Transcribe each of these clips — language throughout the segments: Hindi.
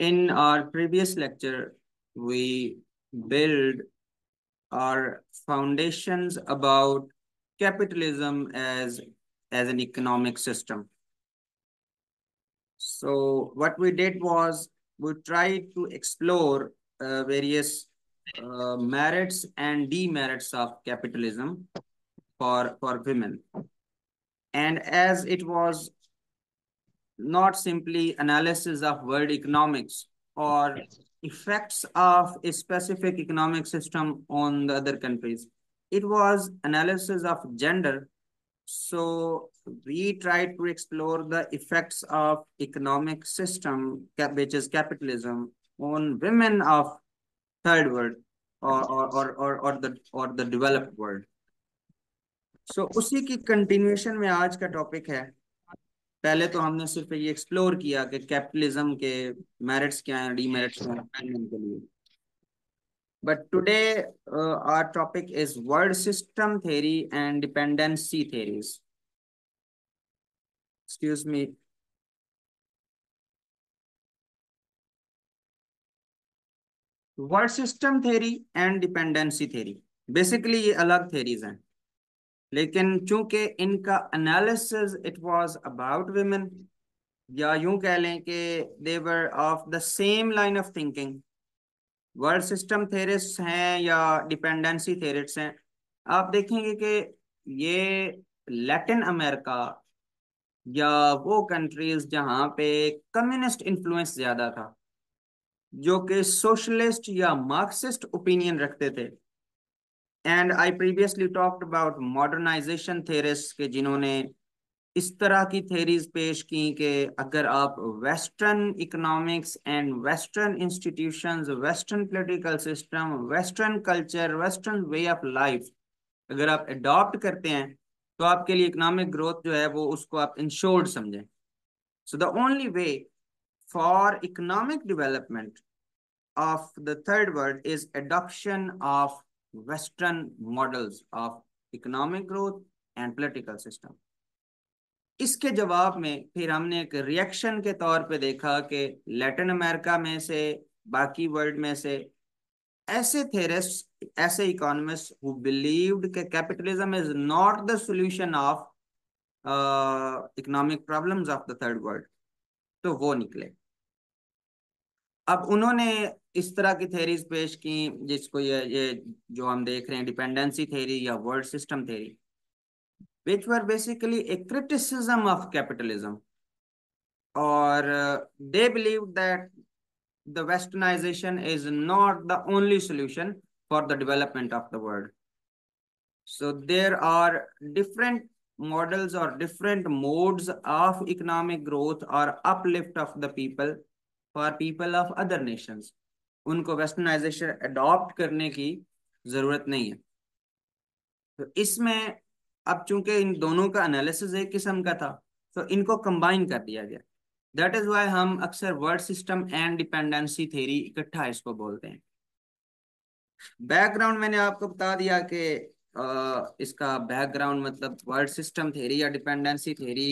In our previous lecture, we build our foundations about capitalism as, as an economic system. So what we did was we tried to explore uh, various uh, merits and demerits of capitalism for, for women. And as it was not simply analysis of world economics or effects of a specific economic system on the other countries. It was analysis of gender. So we tried to explore the effects of economic system, which is capitalism, on women of third world or, or, or, or, the, or the developed world. So उसी की कंटिन्यूएशन में आज का टॉपिक है पहले तो हमने सिर्फ ये एक्सप्लोर किया कि कैपिटलिज्म के मेरिट्स क्या हैं डीमेरिट्स क्या हैं के लिए but today our topic is world system theory and dependency theories excuse me world system theory and dependency theory basically ये अलग थ्योरीज हैं लेकिन चूंकि इनका analysis it was about women या यूं कह लें कि they were of the same line of thinking world system theorist हैं या डिपेंडेंसी थेरिस्ट हैं आप देखेंगे कि ये लैटिन अमेरिका या वो कंट्रीज जहां पे कम्युनिस्ट इन्फ्लुएंस ज्यादा था जो कि सोशलिस्ट या मार्क्सिस्ट ओपिनियन रखते थे and I previously talked about modernization थे के जिन्होंने इस तरह की थेरीज पेश की कि अगर आप western economics and western institutions western political system western culture western way of life अगर आप अडॉप्ट करते हैं तो आपके लिए इकोनॉमिक ग्रोथ जो है वो उसको आप इंश्योर्ड समझें so the only way for economic development of the third world is adoption of Western models of economic growth and political system. इसके जवाब में फिर हमने एक रिएक्शन के तौर पे देखा कि लैटिन अमेरिका में से बाकी वर्ल्ड में से ऐसे थेरेस्ट ऐसे इकोनॉमिस्ट हु बिलीव्ड कि capitalism is not the solution of economic problems of the third world तो वो निकले अब उन्होंने इस तरह की थेरीज पेश की जिसको ये ये जो हम देख रहे हैं डिपेंडेंसी थेरी या world system theory which were basically a criticism of capitalism और they believe that the westernization is not the only solution for the development of the world so there are different models और different modes of economic growth और uplift of the people for people of other nations उनको वेस्टर्नाइजेशन अडॉप्ट करने की ज़रूरत नहीं है तो इसमें अब चूंकि इन दोनों का एनालिसिस एक किस्म का था तो इनको कंबाइन कर दिया गया दैट इज़ वाई हम अक्सर world system and dependency theory इकट्ठा इसको बोलते हैं बैकग्राउंड मैंने आपको बता दिया कि इसका बैकग्राउंड मतलब वर्ड सिस्टम थेरी या डिपेंडेंसी थेरी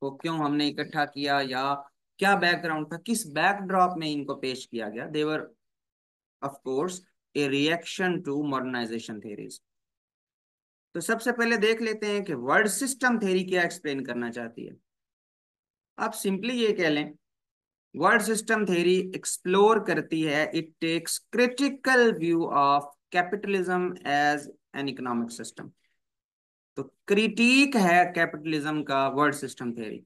को क्यों हमने इकट्ठा किया या क्या बैकग्राउंड था किस बैकड्रॉप में इनको पेश किया गया देवर of course a reaction to modernization theories तो सबसे पहले देख लेते हैं कि वर्ड सिस्टम थेरी क्या एक्सप्लेन करना चाहती है आप सिंपली ये कह लें वर्ड सिस्टम थेरी एक्सप्लोर करती है it takes critical view of capitalism as an economic system तो क्रिटिक है कैपिटलिज्म का world system theory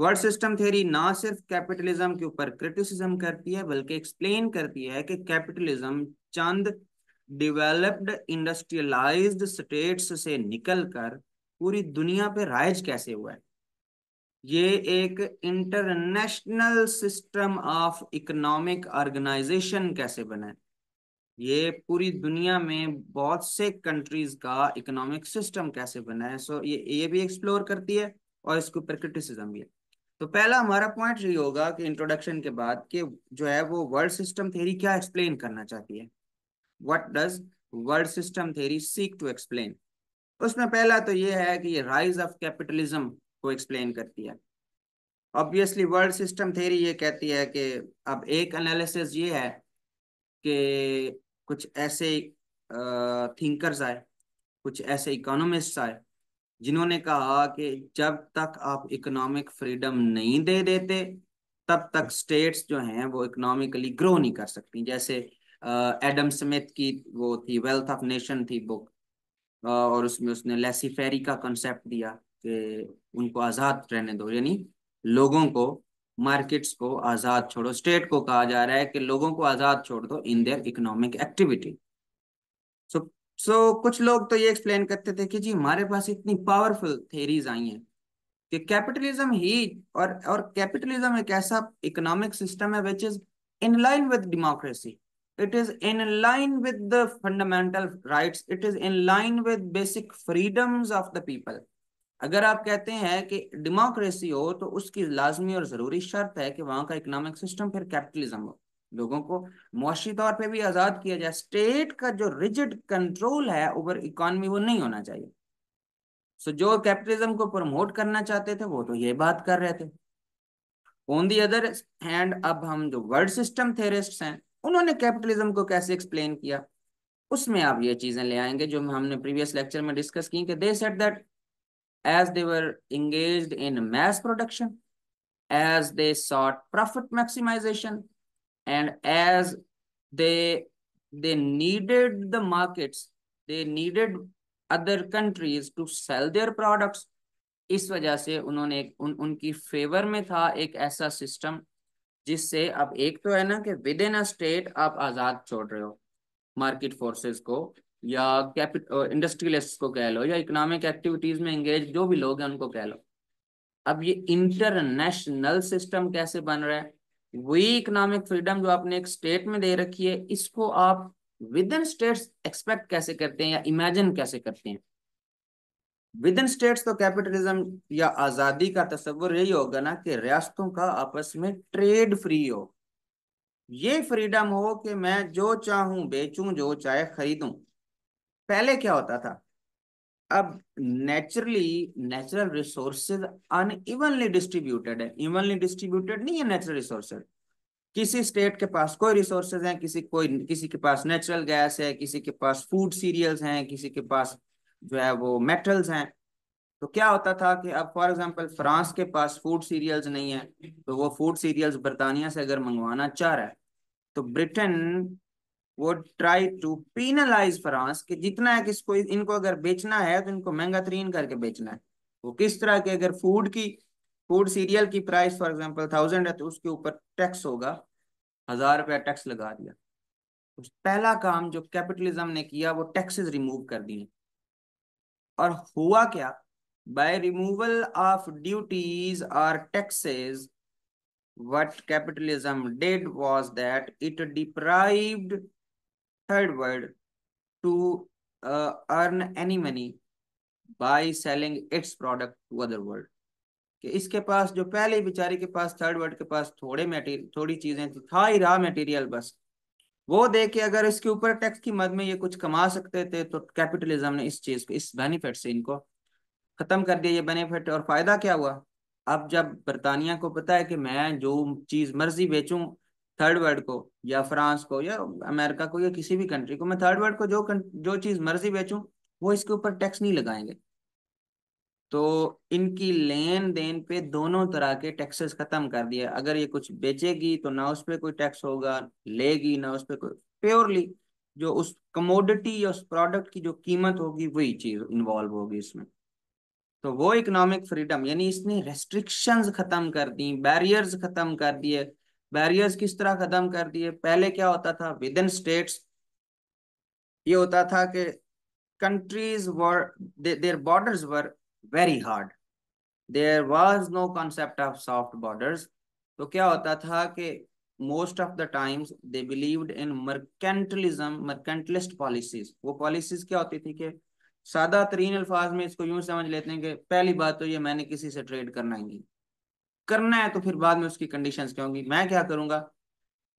world system theory ना सिर्फ कैपिटलिज्म के ऊपर क्रिटिसिज्म करती है बल्कि एक्सप्लेन करती है कि कैपिटलिज्म चंद डेवलप्ड इंडस्ट्रियलाइज्ड स्टेट्स से निकलकर पूरी दुनिया पे राइज कैसे हुआ है ये एक international system of economic organization कैसे बना है ये पूरी दुनिया में बहुत से कंट्रीज का इकोनॉमिक सिस्टम कैसे बना है सो so, ये ये भी एक्सप्लोर करती है और इसके ऊपर क्रिटिसिज्म भी है तो पहला हमारा पॉइंट ये होगा कि इंट्रोडक्शन के बाद कि जो है वो वर्ल्ड सिस्टम थेरी क्या एक्सप्लेन करना चाहती है what does world system theory seek to explain उसमें पहला तो ये है कि ये राइज ऑफ कैपिटलिज्म को एक्सप्लेन करती है ऑब्वियसली वर्ल्ड सिस्टम थेरी ये कहती है कि अब एक एनालिसिस ये है कि कुछ ऐसे थिंकर्स आए कुछ ऐसे इकोनॉमिस्ट आए जिन्होंने कहा कि जब तक आप इकोनॉमिक फ्रीडम नहीं दे देते तब तक स्टेट्स जो हैं वो इकोनॉमिकली ग्रो नहीं कर सकती जैसे एडम स्मिथ की वो थी वेल्थ ऑफ नेशन थी बुक और उसमें उसने लेसी फेरी का कंसेप्ट दिया कि उनको आज़ाद रहने दो यानी लोगों को मार्केट्स को आज़ाद छोड़ो स्टेट को कहा जा रहा है कि लोगों को आज़ाद छोड़ दो in their economic activity so so so, कुछ लोग तो ये एक्सप्लेन करते थे कि जी हमारे पास इतनी पावरफुल थेरीज आई हैं कि कैपिटलिज्म ही और और कैपिटलिज्म एक ऐसा इकोनॉमिक सिस्टम है which is in line with democracy it is in line with the fundamental rights it is in line with बेसिक freedoms ऑफ द पीपल अगर आप कहते हैं कि डेमोक्रेसी हो तो उसकी लाजमी और जरूरी शर्त है कि वहां का इकोनॉमिक सिस्टम फिर कैपिटलिज्म हो लोगों को मुशी तौर पे भी आज़ाद किया जाए स्टेट का जो रिजिड कंट्रोल है ओवर इकोनॉमी वो नहीं होना चाहिए सो जो कैपिटलिज्म को प्रमोट करना चाहते थे वो तो ये बात कर रहे थे ऑन दी अदर हैंड अब हम जो वर्ल्ड सिस्टम थेरिस्ट्स हैं उन्होंने कैपिटलिज्म को कैसे एक्सप्लेन किया उसमें आप ये चीजें ले आएंगे जो हमने प्रीवियस लेक्चर में डिस्कस की कि they said that as they were engaged in mass production as they sought profit maximization and as they they needed the markets they needed other countries to sell their products इस वजह से उन्होंने उन उनकी फेवर में था एक ऐसा सिस्टम जिससे अब एक तो है ना कि विद इन अ स्टेट आप आजाद छोड़ रहे हो मार्केट फोर्सेस को या कैपिट इंडस्ट्रियलिस्ट को कह लो या इकोनॉमिक एक्टिविटीज में एंगेज जो भी लोग हैं उनको कह लो अब ये इंटरनेशनल सिस्टम कैसे बन रहा है वे इकोनॉमिक फ्रीडम जो आपने एक स्टेट में दे रखी है इसको आप विद इन स्टेट्स एक्सपेक्ट कैसे करते हैं या इमेजिन कैसे करते हैं विद इन स्टेट्स तो कैपिटलिज्म या आजादी का तस्वर यही होगा ना कि रियासतों का आपस में ट्रेड फ्री हो ये फ्रीडम हो कि मैं जो चाहूं बेचूं जो चाहे खरीदूं पहले क्या होता था अब naturally natural resources unevenly distributed है इवनली डिस्ट्रीब्यूटेड नहीं है नेचुरल रिसोर्सेज किसी स्टेट के पास कोई रिसोर्सेज हैं किसी कोई किसी के पास नेचुरल गैस है किसी के पास फूड सीरियल्स हैं किसी के पास जो है वो मेटल्स हैं तो क्या होता था कि अब फॉर एग्जांपल फ्रांस के पास फूड सीरियल्स नहीं है तो वो फूड सीरियल्स बर्तानिया से अगर मंगवाना चाह रहा है तो ब्रिटेन वो ट्राई टू पीनलाइज फ्रांस कि जितना है किसको इनको अगर बेचना है तो इनको महंगा तरीन करके बेचना है वो किस तरह के अगर फूड की फूड सीरियल की प्राइस फॉर एग्जांपल थाउजेंड है तो उसके ऊपर टैक्स होगा हजार रुपया टैक्स लगा दिया पहला काम जो कैपिटलिज्म ने किया वो टैक्सेस रिमूव कर दिए और हुआ क्या बाय रिमूवल ऑफ ड्यूटीज और taxes what capitalism did was that it deprived third word to uh, earn any money by selling its product to other world कि इसके पास जो पहले बेचारे के पास थर्ड वर्ल्ड के पास थोड़े मेटीरियल थोड़ी चीजें थी तो था ही रहा मटेरियल बस वो दे के अगर इसके ऊपर टैक्स की मद में ये कुछ कमा सकते थे तो कैपिटलिज्म ने इस चीज को इस बेनिफिट से इनको खत्म कर दिया ये बेनिफिट और फायदा क्या हुआ अब जब बरतानिया को पता है कि मैं जो चीज मर्जी बेचूं थर्ड वर्ल्ड को या फ्रांस को या अमेरिका को या किसी भी कंट्री को मैं थर्ड वर्ल्ड को जो जो चीज मर्जी बेचूं वो इसके ऊपर टैक्स नहीं लगाएंगे तो इनकी लेन देन पे दोनों तरह के टैक्सेस खत्म कर दिए अगर ये कुछ बेचेगी तो ना उस पर कोई टैक्स होगा लेगी ना उस पर कोई प्योरली जो उस कमोडिटी या उस प्रोडक्ट की जो कीमत होगी वही चीज इन्वॉल्व होगी इसमें तो वो इकोनॉमिक फ्रीडम यानी इसने रेस्ट्रिक्शंस खत्म कर दी बैरियर्स खत्म कर दिए बैरियर्स किस तरह खत्म कर दिए पहले क्या होता था विद इन स्टेट्स ये होता था कि countries were their borders were very hard there was no concept of soft borders तो क्या होता था कि most of the times they believe in mercantilism mercantilist policies वो पॉलिसीज क्या होती थी कि सादा तरीन अल्फाज में इसको यूं समझ लेते हैं कि पहली बात तो ये मैंने किसी से ट्रेड करना ही नहीं करना है तो फिर बाद में उसकी कंडीशंस क्या होंगी मैं क्या करूंगा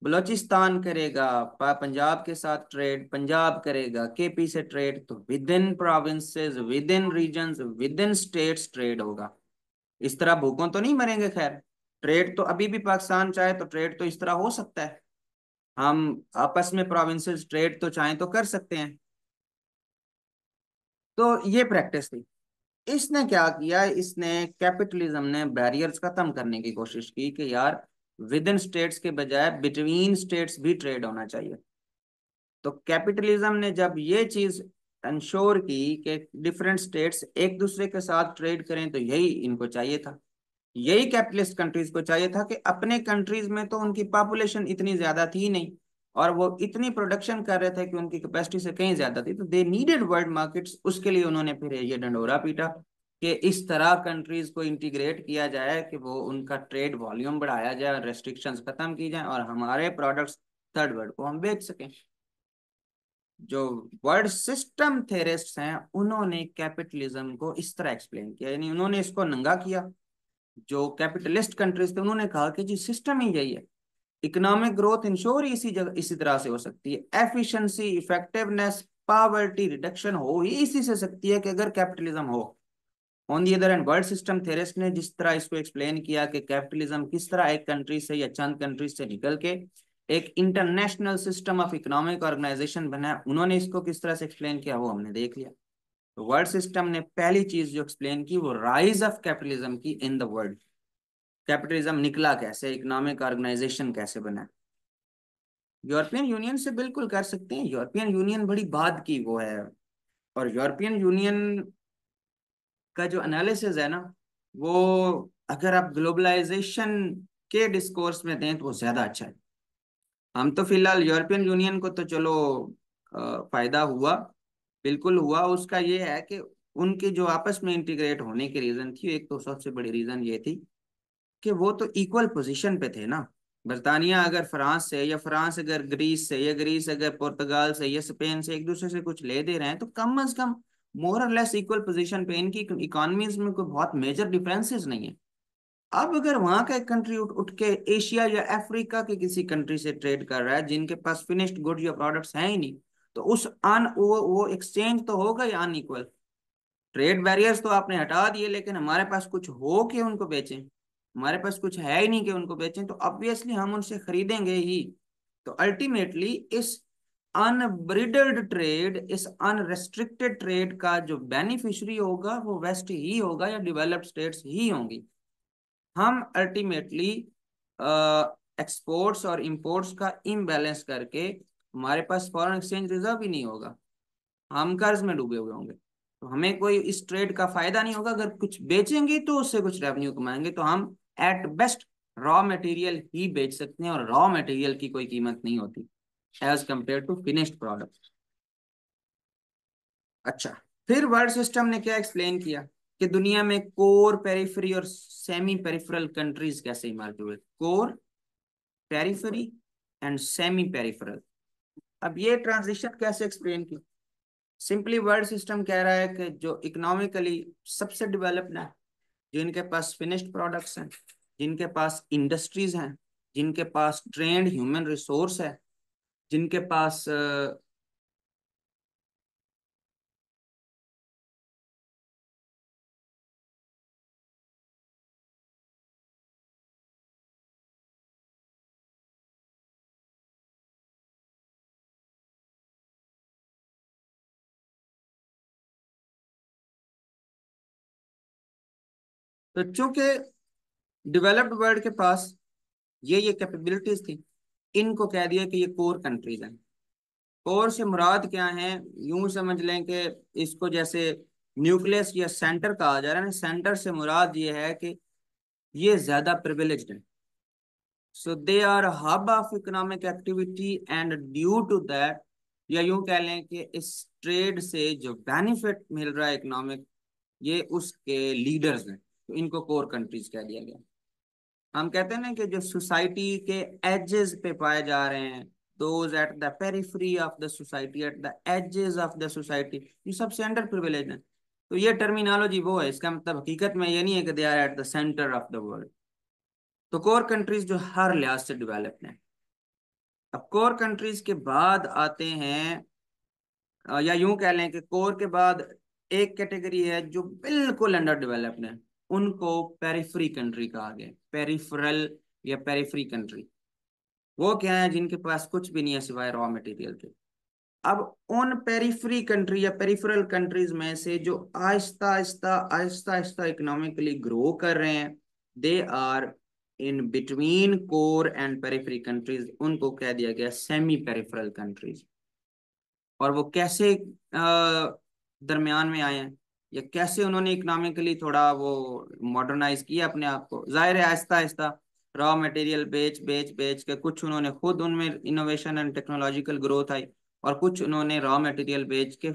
बलोचिस्तान करेगा पंजाब के साथ ट्रेड पंजाब करेगा केपी से ट्रेड तो within provinces within region within states trade होगा इस तरह भूखों तो नहीं मरेंगे खैर ट्रेड तो अभी भी पाकिस्तान चाहे तो ट्रेड तो इस तरह हो सकता है हम आपस में प्रोविंस ट्रेड तो चाहे तो कर सकते हैं तो ये प्रैक्टिस थी इसने क्या किया इसने कैपिटलिज्म ने बैरियर्स खत्म करने की कोशिश की कि यार विद इन स्टेट्स के बजाय बिटवीन स्टेट्स भी ट्रेड होना चाहिए तो कैपिटलिज्म ने जब ये चीज इंश्योर की कि डिफरेंट स्टेट्स एक दूसरे के साथ ट्रेड करें तो यही इनको चाहिए था यही कैपिटलिस्ट कंट्रीज को चाहिए था कि अपने कंट्रीज में तो उनकी पॉपुलेशन इतनी ज्यादा थी नहीं और वो इतनी प्रोडक्शन कर रहे थे कि उनकी कैपेसिटी से कहीं ज्यादा थी तो दे नीडेड वर्ल्ड मार्केट्स उसके लिए उन्होंने फिर ये डंडोरा पीटा कि इस तरह कंट्रीज को इंटीग्रेट किया जाए कि वो उनका ट्रेड वॉल्यूम बढ़ाया जाए और रेस्ट्रिक्शन खत्म की जाए और हमारे प्रोडक्ट्स थर्ड वर्ल्ड को हम बेच सकें जो वर्ल्ड सिस्टम थेरिस्ट्स हैं उन्होंने कैपिटलिज्म को इस तरह एक्सप्लेन किया यानी उन्होंने इसको नंगा किया जो कैपिटलिस्ट कंट्रीज थे उन्होंने कहा कि जी सिस्टम ही यही है इकोनॉमिक ग्रोथ इंश्योर इसी जगह इसी तरह से हो सकती है एफिशिएंसी इफेक्टिवनेस पावर्टी रिडक्शन हो ही इसी से सकती है कि अगर कैपिटलिज्म हो on the other end world system theorist ने जिस तरह इसको एक्सप्लेन किया कि कैपिटलिज्म किस तरह एक कंट्री से या चंद कंट्रीज से निकल के एक international system of economic organization बना उन्होंने इसको किस तरह से एक्सप्लेन किया वो हमने देख लिया वर्ल्ड तो सिस्टम ने पहली चीज जो एक्सप्लेन की वो राइज ऑफ कैपिटलिज्म की इन द वर्ल्ड कैपिटलिज्म निकला कैसे इकोनॉमिक ऑर्गेनाइजेशन कैसे बना यूरोपियन यूनियन से बिल्कुल कर सकते हैं यूरोपियन यूनियन बड़ी बात की वो है और यूरोपियन यूनियन का जो एनालिसिस है ना वो अगर आप ग्लोबलाइजेशन के डिस्कोर्स में दें तो वो ज्यादा अच्छा है हम तो फिलहाल यूरोपियन यूनियन को तो चलो फायदा हुआ बिल्कुल हुआ उसका ये है कि उनके जो आपस में इंटीग्रेट होने के रीजन थी एक तो सबसे बड़ी रीजन ये थी कि वो तो इक्वल पोजीशन पे थे ना बरतानिया अगर फ्रांस से या फ्रांस अगर ग्रीस से या ग्रीस अगर पुर्तगाल से या स्पेन से एक दूसरे से कुछ ले दे रहे हैं तो कम अज कम मोर और लेस इक्वल पोजिशन पे इनकी इकोनॉमीज में कोई बहुत मेजर डिफरेंसेस नहीं है अब अगर वहां का एक कंट्री उठ उठ के एशिया या अफ्रीका के किसी कंट्री से ट्रेड कर रहा है जिनके पास फिनिश्ड गुड या प्रोडक्ट्स हैं ही नहीं तो उस अन वो वो एक्सचेंज तो होगा या अनइक्वल ट्रेड बैरियर्स तो आपने हटा दिए लेकिन हमारे पास कुछ हो के उनको बेचें हमारे पास कुछ है ही नहीं कि उनको बेचें तो ऑब्वियसली हम उनसे खरीदेंगे ही तो अल्टीमेटली इस अनब्रिडल्ड ट्रेड इस अनरेस्ट्रिक्टेड ट्रेड का जो बेनिफिशरी होगा वो वेस्ट ही होगा या डेवलप्ड स्टेट्स ही होंगी हम अल्टीमेटली एक्सपोर्ट्स और इंपोर्ट्स का इम्बेलेंस करके हमारे पास फॉरेन एक्सचेंज रिजर्व ही नहीं होगा हम कर्ज में डूबे हुए होंगे तो हमें कोई इस ट्रेड का फायदा नहीं होगा अगर कुछ बेचेंगे तो उससे कुछ रेवेन्यू कमाएंगे तो हम एट बेस्ट रॉ मटेरियल ही बेच सकते हैं और रॉ मटेरियल की कोई कीमत नहीं होती as compared to finished product अच्छा फिर वर्ड सिस्टम ने क्या एक्सप्लेन किया कि दुनिया में कोर पेरिफेरी और सेमी पेरिफेरल कंट्रीज कैसे इमर्ज हुए core periphery and semi peripheral अब ये ट्रांजिशन कैसे एक्सप्लेन किया सिंपली वर्ड सिस्टम कह रहा है कि जो इकोनॉमिकली सबसे डेवलप्ड है जिनके पास फिनिश्ड प्रोडक्ट्स हैं जिनके पास इंडस्ट्रीज हैं जिनके पास ट्रेंड ह्यूमन रिसोर्स है जिनके पास तो चूंकि डेवलप्ड वर्ल्ड के पास ये ये कैपेबिलिटीज थी इनको कह दिया कि ये कोर कंट्रीज हैं कोर से मुराद क्या है यूं समझ लें कि इसको जैसे न्यूक्लियस या सेंटर कहा जा रहा है सेंटर से मुराद ये है कि ये ज्यादा प्रिविलेज है so they are hub of economic activity and due to that या यूं कह लें कि इस ट्रेड से जो बेनिफिट मिल रहा है इकोनॉमिक ये उसके लीडर्स हैं तो इनको कोर कंट्रीज कह दिया गया हम कहते हैं ना कि जो सोसाइटी के एजेस पे पाए जा रहे हैं those at the periphery of the society at the edges of the society ये सबसे अंडर प्रिविलेज है तो ये टर्मिनोलॉजी वो है इसका मतलब हकीकत में ये नहीं है कि they are at the centre of the world तो कोर कंट्रीज जो हर लिहाज से डिवेलप्ड हैं अब कोर कंट्रीज के बाद आते हैं या यूं कह लें कि कोर के बाद एक कैटेगरी है जो बिल्कुल अंडर डिवेलप्ड है उनको पेरीफ्री कंट्री कहा गया पेरिफरल या पेरीफ्री कंट्री वो क्या है जिनके पास कुछ भी नहीं है सिवाय रॉ मटेरियल के अब उन पेरीफ्री कंट्री या पेरिफरल कंट्रीज में से जो आहिस्ता आहिस्ता आहिस्ता आहिस्ता इकोनॉमिकली ग्रो कर रहे हैं they are in between core and periphery countries उनको कह दिया गया सेमी पेरिफरल कंट्रीज और वो कैसे दरमियान में आए हैं या कैसे उन्होंने इकोनॉमिकली थोड़ा वो मॉडर्नाइज किया अपने आप को जाहिर है आहिस्ता आहिस्ता रॉ मटेरियल बेच बेच बेच के कुछ उन्होंने खुद उनमें इनोवेशन एंड टेक्नोलॉजिकल ग्रोथ आई और कुछ उन्होंने रॉ मटेरियल बेच के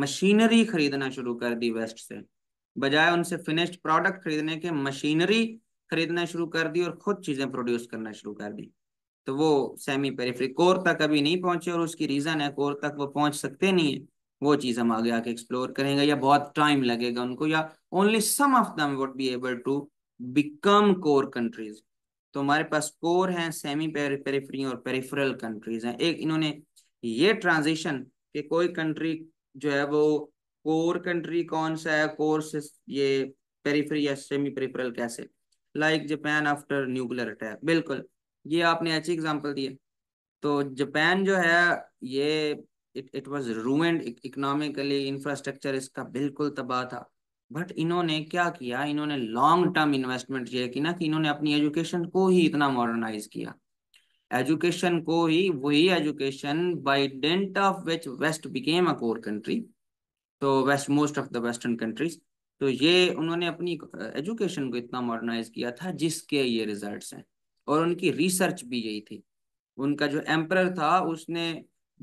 मशीनरी खरीदना शुरू कर दी वेस्ट से बजाय उनसे फिनिश्ड प्रोडक्ट खरीदने के मशीनरी खरीदना शुरू कर दी और खुद चीजें प्रोड्यूस करना शुरू कर दी तो वो सेमी पेरिफेरी कोर तक अभी नहीं पहुंचे और उसकी रीजन है कोर तक वो पहुंच सकते नहीं है वो चीज हम आगे आके एक्सप्लोर करेंगे या बहुत टाइम लगेगा उनको या only some of them would be able to become core countries तो हमारे पास कोर हैं सेमी पेरिफेरी और पेरिफेरल कंट्रीज हैं एक इन्होंने ये ट्रांजिशन कि कोई कंट्री जो है वो कोर कंट्री कौन सा है कोर से ये पेरिफेरी या सेमी पेरिफेरल कैसे like Japan after nuclear attack बिल्कुल ये आपने अच्छी एग्जांपल दिए तो जापान जो है ये it it was ruined economically infrastructure इसका बिल्कुल तबाह था बट इन्होंने क्या किया इन्होंने लॉन्ग टर्म इन्वेस्टमेंट किया की ना कि इन्होंने अपनी एजुकेशन को ही इतना मॉडर्नाइज किया एजुकेशन को ही वही education by dint of which west became a core country तो west most of the western countries तो ये उन्होंने अपनी एजुकेशन को इतना मॉडर्नाइज किया था जिसके ये रिजल्ट हैं और उनकी रिसर्च भी यही थी उनका जो एम्पर था उसने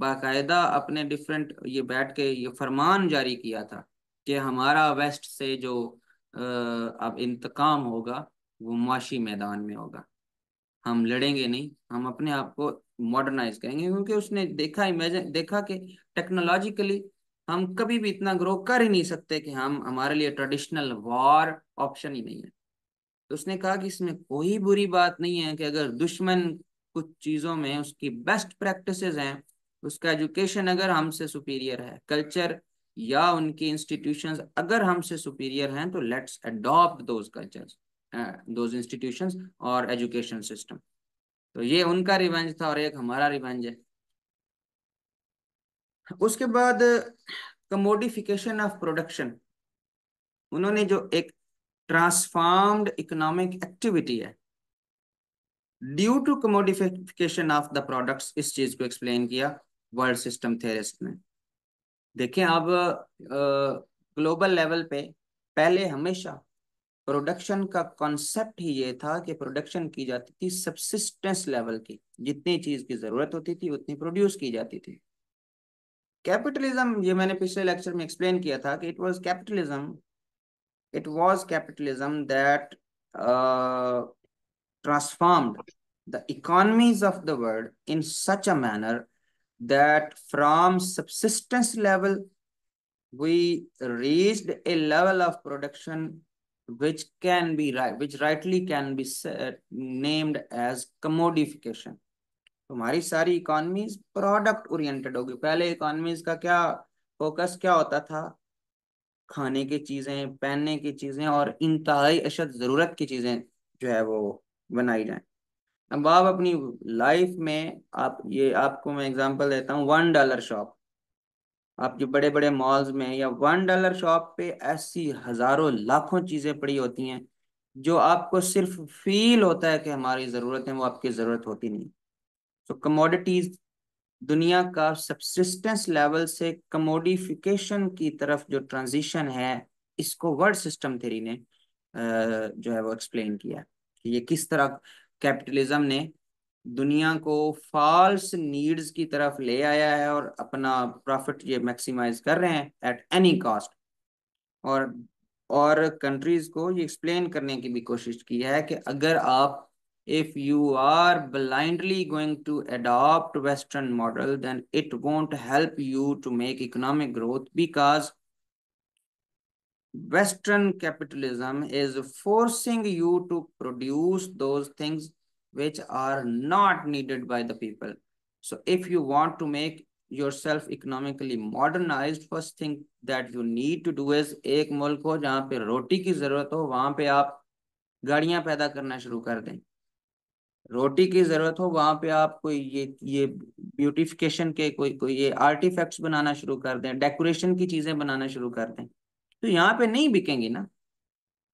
बाकायदा अपने डिफरेंट ये बैठ के ये फरमान जारी किया था कि हमारा वेस्ट से जो अब इंतकाम होगा वो माशी मैदान में होगा हम लड़ेंगे नहीं हम अपने आप को मॉडर्नाइज करेंगे क्योंकि उसने देखा इमेजिन देखा कि टेक्नोलॉजिकली हम कभी भी इतना ग्रो कर ही नहीं सकते कि हम हमारे लिए ट्रेडिशनल वॉर ऑप्शन ही नहीं है तो उसने कहा कि इसमें कोई बुरी बात नहीं है कि अगर दुश्मन कुछ चीज़ों में उसकी बेस्ट प्रैक्टिसेस हैं उसका एजुकेशन अगर हमसे सुपीरियर है कल्चर या उनकी इंस्टीट्यूशंस अगर हमसे सुपीरियर हैं तो let's adopt those cultures those institutions और एजुकेशन सिस्टम तो ये उनका रिवेंज था और एक हमारा रिवेंज है उसके बाद कमोडिफिकेशन ऑफ प्रोडक्शन उन्होंने जो एक ट्रांसफॉर्म्ड इकोनॉमिक एक्टिविटी है due to commodification of the products इस चीज को एक्सप्लेन किया वर्ल्ड सिस्टम थेरिस्ट में देखें अब ग्लोबल लेवल पे पहले हमेशा प्रोडक्शन का कॉन्सेप्ट ही ये था कि प्रोडक्शन की जाती थी सबसिस्टेंस लेवल की जितनी चीज की जरूरत होती थी उतनी प्रोड्यूस की जाती थी कैपिटलिज्म ये मैंने पिछले लेक्चर में एक्सप्लेन किया था कि it was capitalism it was capitalism that transformed the economies of the world in such a manner that from subsistence level, we reached a level of production which can be right, which rightly can be said, named as commodification. हमारी सारी इकोनॉमीज प्रोडक्ट ओरिएंटेड होगी पहले इकोनॉमीज का क्या फोकस क्या होता था खाने की चीजें पहनने की चीजें और इंतहाई अशद जरूरत की चीजें जो है वो बनाई जाए अब आप अपनी लाइफ में आप ये आपको मैं एग्जांपल देता हूँ वन डॉलर शॉप जो बड़े बड़े मॉल्स में या वन डॉलर शॉप पे ऐसी हजारों लाखों चीजें पड़ी होती हैं जो आपको सिर्फ फील होता है कि हमारी ज़रूरत है वो आपकी ज़रूरत होती नहीं तो कमोडिटीज दुनिया का सबसिस्टेंस लेवल से कमोडिफिकेशन की तरफ जो ट्रांजिशन है इसको वर्ड सिस्टम थेरी ने जो है वो एक्सप्लेन किया कि ये किस तरह कैपिटलिज्म ने दुनिया को फॉल्स नीड्स की तरफ ले आया है और अपना प्रॉफिट ये मैक्सिमाइज कर रहे हैं एट एनी कॉस्ट और और कंट्रीज को ये एक्सप्लेन करने की भी कोशिश की है कि अगर आप if you are blindly going to adopt western model then it won't help you to make economic growth because Western capitalism is forcing you to produce those things which are not needed by the people. So if you want to make yourself economically modernized, first thing that you need to do is एक मुल्क हो जहाँ पे रोटी की जरूरत हो वहां पे आप गाड़ियां पैदा करना शुरू कर दें रोटी की जरूरत हो वहां पे आप कोई ये ये ब्यूटिफिकेशन के कोई कोई ये आर्टिफैक्ट्स बनाना शुरू कर दें डेकोरेशन की चीजें बनाना शुरू कर दें तो यहाँ पे नहीं बिकेंगी ना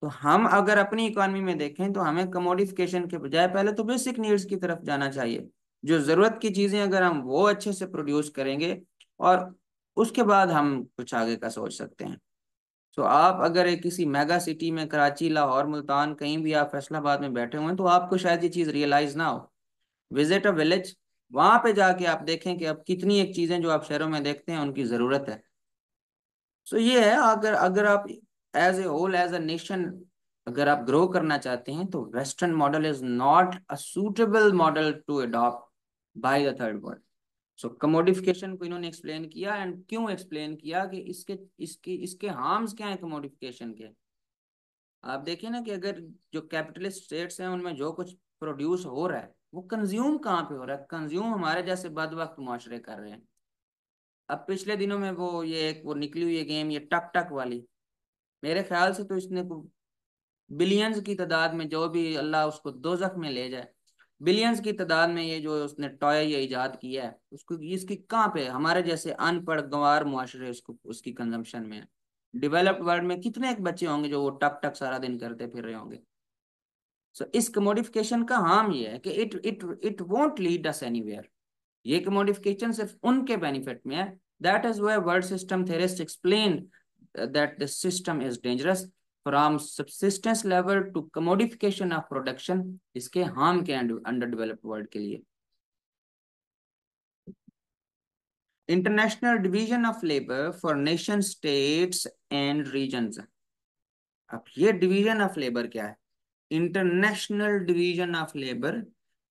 तो हम अगर अपनी इकोनॉमी में देखें तो हमें कमोडिफिकेशन के बजाय पहले तो बेसिक नीड्स की तरफ जाना चाहिए जो जरूरत की चीजें अगर हम वो अच्छे से प्रोड्यूस करेंगे और उसके बाद हम कुछ आगे का सोच सकते हैं तो आप अगर किसी मेगा सिटी में कराची लाहौर मुल्तान कहीं भी आप फैसलाबाद में बैठे हुए हैं तो आपको शायद ये चीज़ रियलाइज ना हो विजिट अ विलेज वहां पे जाके आप देखें कि अब कितनी एक चीज़ें जो आप शहरों में देखते हैं उनकी ज़रूरत है सो ये है अगर अगर आप as a whole as a nation अगर आप ग्रो करना चाहते हैं तो western model is not a suitable model to adopt by the third world so commodification को इन्होंने एक्सप्लेन किया एंड क्यों एक्सप्लेन किया कि इसके इसके इसके हार्म्स क्या हैं कमोडिफिकेशन के आप देखिए ना कि अगर जो कैपिटलिस्ट स्टेट्स हैं उनमें जो कुछ प्रोड्यूस हो रहा है वो कंज्यूम कहाँ पे हो रहा है कंज्यूम हमारे जैसे बद वक्त माशरे कर रहे हैं अब पिछले दिनों में वो ये एक वो निकली हुई गेम ये टक टक वाली मेरे ख्याल से तो इसने बिलियंस की तादाद में जो भी अल्लाह उसको दो में ले जाए बिलियंस की तादाद में ये जो उसने टॉय ये ईजाद किया है उसको इसकी कहाँ पे हमारे जैसे अनपढ़ गंवार मुआरे उसको उसकी कंजम्पशन में है डेवलप्ड वर्ल्ड में कितने एक बच्चे होंगे जो वो टक टक सारा दिन करते फिर रहे होंगे सो so, इस कमोडिफिकेशन का हार्म ये है कि it it it won't lead us any ये मॉडिफिकेशन सिर्फ उनके बेनिफिट में है that is why world system theorist explain that this system is dangerous from subsistence level to commodification of production इसके हार्म के अंडर डेवलप्ड वर्ल्ड के लिए international division of labour for nation states and regions अब ये डिवीजन ऑफ लेबर क्या है international division of labour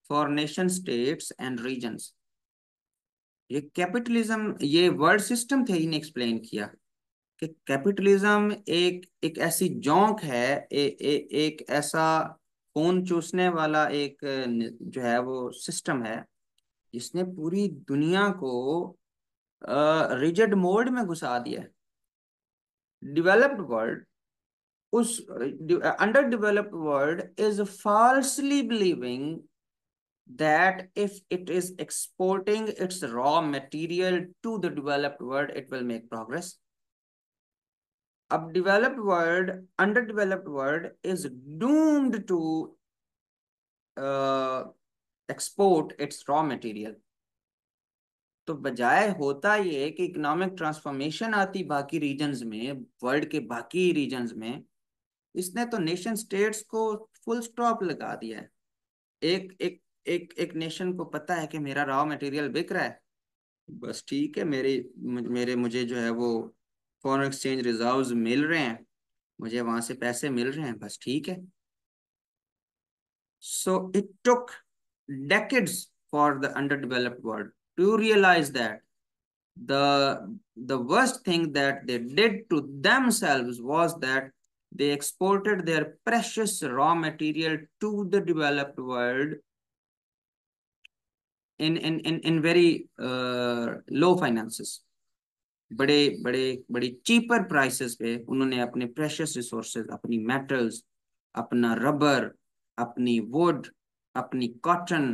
for nation states and regions ये कैपिटलिज्म ये वर्ल्ड सिस्टम थ्योरी ने एक्सप्लेन किया कि कैपिटलिज्म एक एक ऐसी जोंक है ए, ए, एक ऐसा खून चूसने वाला एक जो है वो सिस्टम है जिसने पूरी दुनिया को रिजिड मोड में घुसा दिया डेवलप्ड वर्ल्ड उस under developed world is falsely believing that if it is exporting its raw material to the developed world, it will make progress. A developed world, underdeveloped world is doomed to uh, export its raw material. तो बजाय होता ये कि इकोनॉमिक ट्रांसफॉर्मेशन आती बाकी रीजन्स में वर्ल्ड के बाकी रीजन्स में इसने तो नेशन स्टेट्स को फुल स्टॉप लगा दिया है एक एक एक एक नेशन को पता है कि मेरा रॉ मटेरियल बिक रहा है बस ठीक है मेरे मेरे मुझे जो है वो फॉरन एक्सचेंज रिजर्व मिल रहे हैं मुझे वहां से पैसे मिल रहे हैं बस ठीक है so it took decades for the under developed world to realise that the the worst thing that they did to them was that they exported their precious raw material to the developed world in in in in very low low बड़े बड़े बड़ी चीपर प्राइसेस पे उन्होंने अपने प्रेशियस रिसोर्सेज अपनी मेटल्स अपना रबर अपनी वुड अपनी कॉटन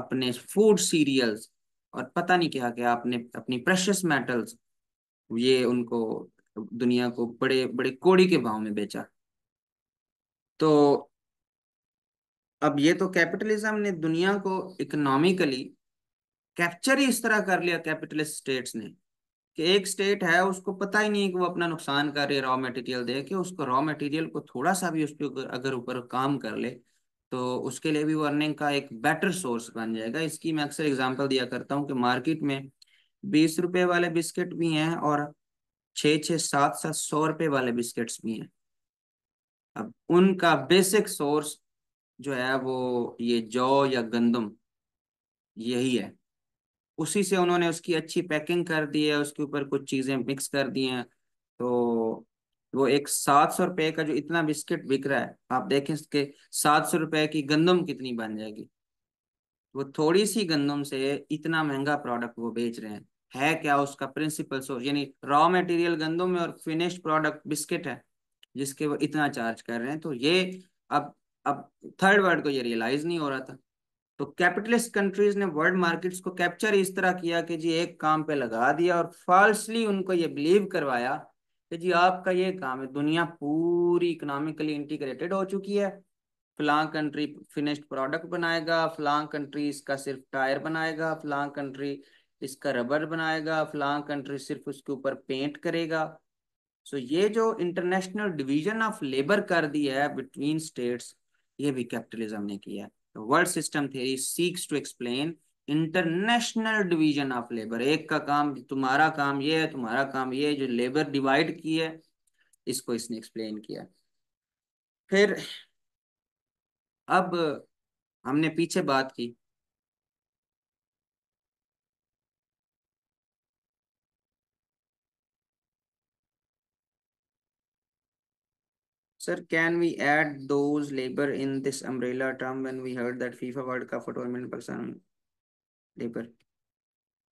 अपने फूड सीरियल्स और पता नहीं क्या क्या अपने अपनी प्रेशियस मेटल्स ये उनको दुनिया को बड़े बड़े कोड़ी के भाव में बेचा तो अब ये तो कैपिटलिज्म ने दुनिया को इकोनॉमिकली कैप्चर ही इस तरह कर लिया कैपिटलिस्ट स्टेट्स ने कि एक स्टेट है उसको पता ही नहीं कि वो अपना नुकसान कर रही है रॉ मटेरियल दे के उसको रॉ मटेरियल को थोड़ा सा भी उस पर अगर ऊपर काम कर ले तो उसके लिए भी वो अर्निंग का एक बेटर सोर्स बन जाएगा इसकी मैं अक्सर एग्जाम्पल दिया करता हूँ कि मार्केट में बीस रुपए वाले बिस्किट भी हैं और छ छ सात सात सौ रुपए वाले बिस्किट्स भी हैं अब उनका बेसिक सोर्स जो है वो ये जौ या गंदम यही है उसी से उन्होंने उसकी अच्छी पैकिंग कर दी है उसके ऊपर कुछ चीज़ें मिक्स कर दी हैं तो वो एक सात सौ रुपए का जो इतना बिस्किट बिक रहा है आप देखें इसके सात सौ रुपए की गंदम कितनी बन जाएगी वो थोड़ी सी गंदम से इतना महंगा प्रोडक्ट वो बेच रहे हैं है क्या उसका प्रिंसिपल सोर्स यानी रॉ मटेरियल गंदम में और फिनिश्ड प्रोडक्ट बिस्किट है जिसके वो इतना चार्ज कर रहे हैं तो ये अब अब थर्ड वर्ल्ड को ये रियलाइज नहीं हो रहा था तो कैपिटलिस्ट कंट्रीज ने वर्ल्ड मार्केट्स को कैप्चर इस तरह किया कि जी एक काम पे लगा दिया और फॉल्सली उनको ये बिलीव करवाया कि जी आपका ये काम है दुनिया पूरी इकोनॉमिकली इंटीग्रेटेड हो चुकी है फलां कंट्री फिनिश्ड प्रोडक्ट बनाएगा फलां कंट्री इसका सिर्फ टायर बनाएगा फलां कंट्री इसका रबर बनाएगा फलां कंट्री सिर्फ उसके ऊपर पेंट करेगा सो so ये जो इंटरनेशनल डिवीजन ऑफ लेबर कर दी है बिटवीन स्टेट्स ये भी कैपिटलिज्म ने किया है world system theory seeks to explain international division of labour एक का काम तुम्हारा काम ये है तुम्हारा काम ये है जो लेबर डिवाइड की है इसको इसने एक्सप्लेन किया फिर अब हमने पीछे बात की Sir, can we add those labor in this umbrella term when we heard that FIFA World Cup for 12 million Pakistan labor?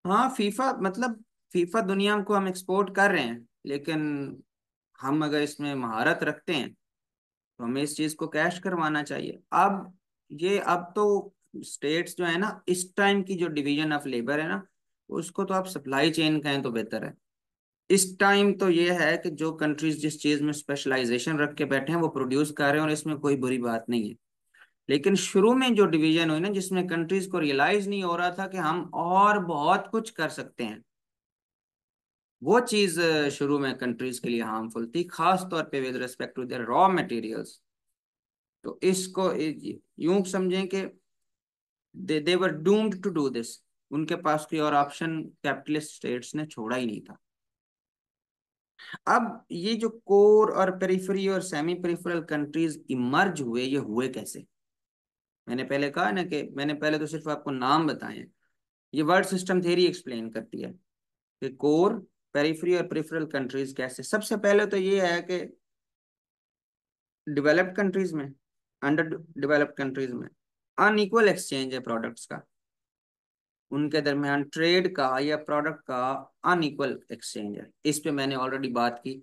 हाँ FIFA मतलब फीफा दुनिया को हम एक्सपोर्ट कर रहे हैं लेकिन हम अगर इसमें महारत रखते हैं तो हमें इस चीज को कैश करवाना चाहिए अब ये अब तो स्टेट्स जो है ना इस टाइम की जो डिवीजन ऑफ लेबर है ना उसको तो आप सप्लाई चेन कहें तो बेहतर है इस टाइम तो ये है कि जो कंट्रीज जिस चीज में स्पेशलाइजेशन रख के बैठे हैं वो प्रोड्यूस कर रहे हैं और इसमें कोई बुरी बात नहीं है लेकिन शुरू में जो डिवीजन हुई ना जिसमें कंट्रीज को रियलाइज नहीं हो रहा था कि हम और बहुत कुछ कर सकते हैं वो चीज शुरू में कंट्रीज के लिए हार्मफुल थी खास तौर पे with respect to their raw materials तो इसको यूं समझें कि they they were doomed to do this उनके पास कोई और ऑप्शन कैपिटलिस्ट स्टेट्स ने छोड़ा ही नहीं था अब ये जो कोर और पेरीफरी और सेमी पेरिफेरल कंट्रीज इमर्ज हुए ये हुए कैसे मैंने पहले कहा ना कि मैंने पहले तो सिर्फ आपको नाम बताए ये वर्ड सिस्टम थेरी एक्सप्लेन करती है कि कोर पेरीफ्री और पेरिफेरल कंट्रीज कैसे सबसे पहले तो ये है कि डेवलप्ड कंट्रीज में अंडर डेवलप्ड कंट्रीज में अनइक्वल एक्सचेंज है प्रोडक्ट्स का उनके दरमियान ट्रेड का या प्रोडक्ट का अनइक्वल एक्सचेंज है इस पे मैंने ऑलरेडी बात की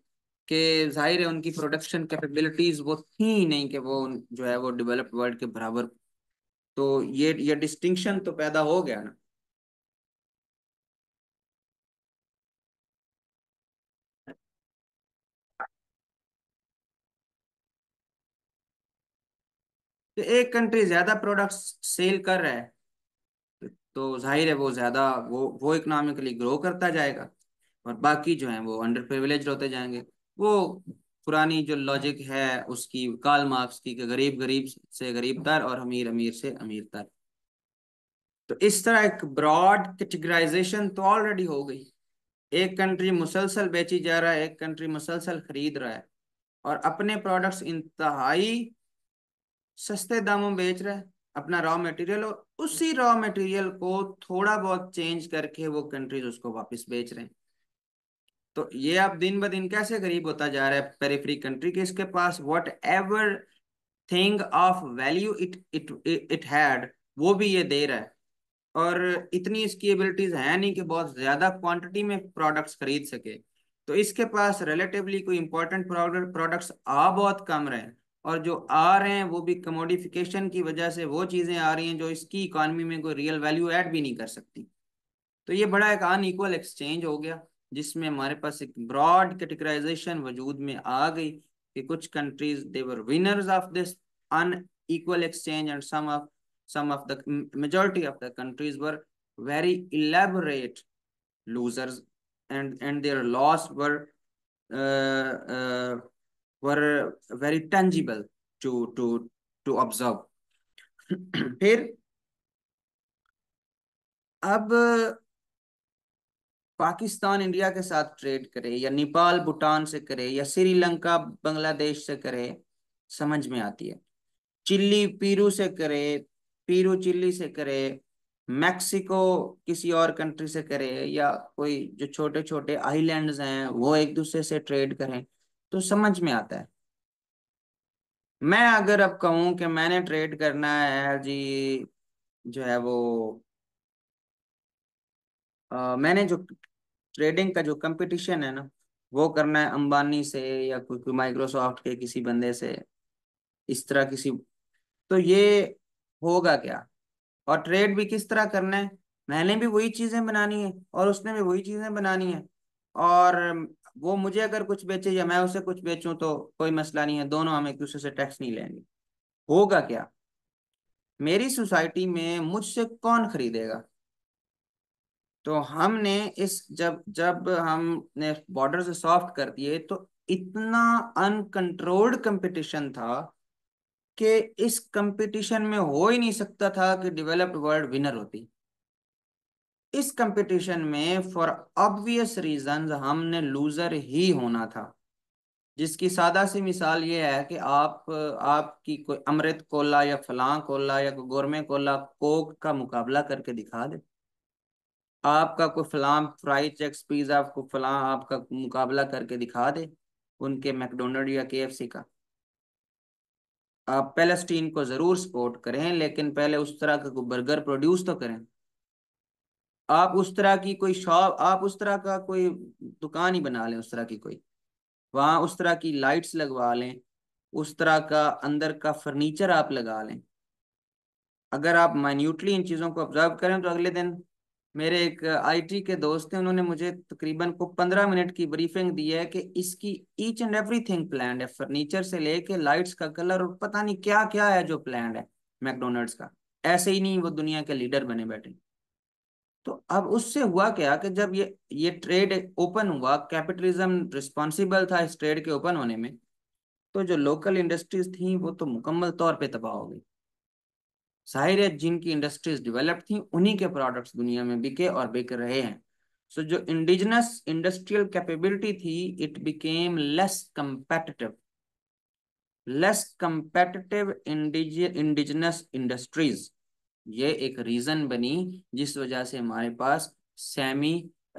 कि जाहिर है उनकी प्रोडक्शन कैपेबिलिटीज वो थी नहीं कि वो जो है वो डेवलप्ड वर्ल्ड के बराबर तो ये ये डिस्टिंक्शन तो पैदा हो गया ना तो एक कंट्री ज्यादा प्रोडक्ट्स सेल कर रहा है तो जाहिर है वो ज़्यादा वो वो इकनॉमिकली ग्रो करता जाएगा और बाकी जो है वो अंडर प्रिविलेज होते जाएंगे वो पुरानी जो लॉजिक है उसकी काल मार्क्स की कि गरीब गरीब से गरीबतर और अमीर अमीर से अमीर तर तो इस तरह एक ब्रॉड कैटेगराइजेशन तो ऑलरेडी हो गई एक कंट्री मुसलसल बेची जा रहा है एक कंट्री मुसलसल खरीद रहा है और अपने प्रोडक्ट्स इंतहाई सस्ते दामों बेच रहा है अपना रॉ मटेरियल और उसी रॉ मटेरियल को थोड़ा बहुत चेंज करके वो कंट्रीज उसको वापस बेच रहे हैं तो ये आप दिन ब दिन कैसे गरीब होता जा रहा है पेरीफ्री कंट्री के इसके पास whatever thing of value it it it had वो भी ये दे रहा है और इतनी इसकी एबिलिटीज है नहीं कि बहुत ज्यादा क्वांटिटी में प्रोडक्ट्स खरीद सके तो इसके पास रिलेटिवली कोई इंपॉर्टेंट प्रोडक्ट्स आ बहुत कम रहे और जो आ रहे हैं वो भी कमोडिफिकेशन की वजह से वो चीज़ें आ रही हैं जो इसकी इकानमी में कोई रियल वैल्यू ऐड भी नहीं कर सकती तो ये बड़ा एक अनईक्वल एक्सचेंज हो गया जिसमें हमारे पास एक ब्रॉड कैटेगराइजेशन वजूद में आ गई कि कुछ countries there were winners of this unequal exchange and some of some of the majority of the countries were very elaborate losers and and their loss were were very tangible to to to observe फिर अब पाकिस्तान इंडिया के साथ ट्रेड करे या नेपाल भूटान से करे या श्रीलंका बांग्लादेश से करे समझ में आती है चिल्ली पीरू से करे पीरू चिल्ली से करे मैक्सिको किसी और कंट्री से करे या कोई जो छोटे छोटे आइलैंड्स हैं वो एक दूसरे से ट्रेड करें तो समझ में आता है मैं अगर अब कहूं कि मैंने ट्रेड करना है जी जो है वो आ, मैंने जो ट्रेडिंग का जो कंपटीशन है ना वो करना है अंबानी से या कुछ माइक्रोसॉफ्ट के किसी बंदे से इस तरह किसी तो ये होगा क्या और ट्रेड भी किस तरह करना है मैंने भी वही चीजें बनानी है और उसने भी वही चीजें बनानी है और वो मुझे अगर कुछ बेचे या मैं उसे कुछ बेचूं तो कोई मसला नहीं है दोनों हम एक दूसरे से टैक्स नहीं लेंगे होगा क्या मेरी सोसाइटी में मुझसे कौन खरीदेगा तो हमने इस जब जब हमने बॉर्डर से सॉफ्ट कर दिए तो इतना अनकंट्रोल्ड कंपटीशन था कि इस कंपटीशन में हो ही नहीं सकता था कि डेवलप्ड वर्ल्ड विनर होती इस कंपटीशन में फॉर ऑब्वियस रीजन हमने लूजर ही होना था जिसकी सादा सी मिसाल ये है कि आप आपकी कोई अमृत कोला या फलां कोला या कोई गोरमे कोला कोक का मुकाबला करके दिखा दे आपका कोई फलां फ्राई चेक्स पिज्जा आपको फलां आपका मुकाबला करके दिखा दे उनके मैकडोनल्ड या के का आप पैलेस्टीन को ज़रूर सपोर्ट करें लेकिन पहले उस तरह का कोई बर्गर प्रोड्यूस तो करें आप उस तरह की कोई शॉप आप उस तरह का कोई दुकान ही बना लें उस तरह की कोई वहां उस तरह की लाइट्स लगवा लें उस तरह का अंदर का फर्नीचर आप लगा लें अगर आप माइन्यूटली इन चीज़ों को ऑब्जर्व करें तो अगले दिन मेरे एक आईटी के दोस्त हैं उन्होंने मुझे तकरीबन को पंद्रह मिनट की ब्रीफिंग दी है कि इसकी ईच एंड एवरीथिंग प्लान है फर्नीचर से लेके लाइट्स का कलर और पता नहीं क्या क्या है जो प्लान है मैकडोनल्ड्स का ऐसे ही नहीं वो दुनिया के लीडर बने बैठे तो अब उससे हुआ क्या कि जब ये ये ट्रेड ओपन हुआ कैपिटलिज्म रिस्पॉन्सिबल था इस ट्रेड के ओपन होने में तो जो लोकल इंडस्ट्रीज थी वो तो मुकम्मल तौर पे तबाह हो गई जाहिर है जिनकी इंडस्ट्रीज डेवलप थी उन्हीं के प्रोडक्ट्स दुनिया में बिके और बिक रहे हैं सो so, जो इंडिजिनस इंडस्ट्रियल कैपेबिलिटी थी it became less competitive less competitive indigenous industries ये एक रीजन बनी जिस वजह से हमारे पास सेमी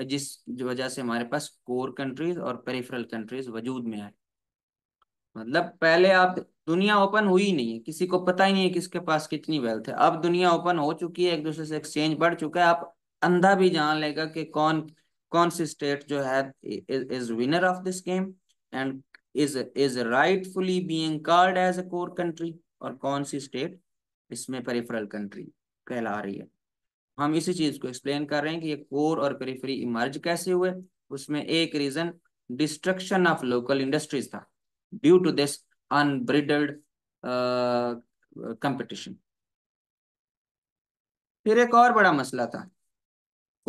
जिस वजह से हमारे पास कोर कंट्रीज और पेरिफेरल कंट्रीज वजूद में आए मतलब पहले आप दुनिया ओपन हुई नहीं है किसी को पता ही नहीं है किसके पास कितनी वेल्थ है अब दुनिया ओपन हो चुकी है एक दूसरे से एक्सचेंज बढ़ चुका है आप अंधा भी जान लेगा कि कौन कौन सी स्टेट जो है is winner of this game and is is rightfully being called as a core country और कौन सी स्टेट इसमें पेरिफेरल कंट्री कहला रही है हम इसी चीज को एक्सप्लेन कर रहे हैं कि ये कोर और पेरिफेरी इमर्ज कैसे हुए उसमें एक reason destruction of local industries था due to this unbridled competition फिर एक और बड़ा मसला था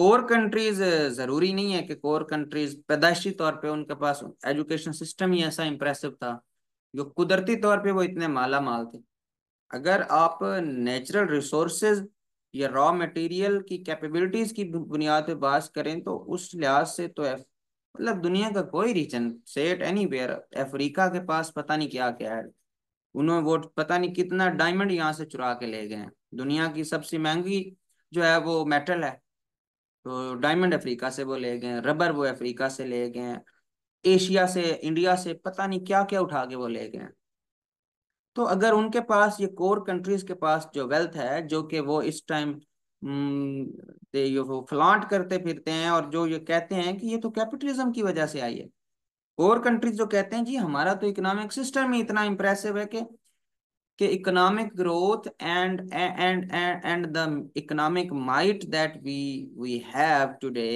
कोर कंट्रीज जरूरी नहीं है कि कोर कंट्रीज पैदाइशी तौर पे उनके पास एजुकेशन सिस्टम ही ऐसा इंप्रेसिव था जो कुदरती तौर पे वो इतने माला माल थे अगर आप नेचुरल रिसोर्सेज या रॉ मटेरियल की कैपेबिलिटीज की बुनियाद पर बात करें तो उस लिहाज से तो मतलब दुनिया का कोई region set anywhere Africa के पास पता नहीं क्या क्या है उन्होंने वो पता नहीं कितना डायमंड यहाँ से चुरा के ले गए हैं दुनिया की सबसे महंगी जो है वो मेटल है तो डायमंड अफ्रीका से वो ले गए रबर वो अफ्रीका से ले गए एशिया से इंडिया से पता नहीं क्या क्या उठा के वो ले गए तो अगर उनके पास ये कोर कंट्रीज के पास जो वेल्थ है जो कि वो इस टाइम फ्लांट फ्लॉन्ट करते फिरते हैं और जो ये कहते हैं कि ये तो कैपिटलिज्म की वजह से आई है कोर कंट्रीज जो कहते हैं जी हमारा तो इकोनॉमिक सिस्टम ही इतना इम्प्रेसिव है कि कि economic growth and and and the economic might that we we have today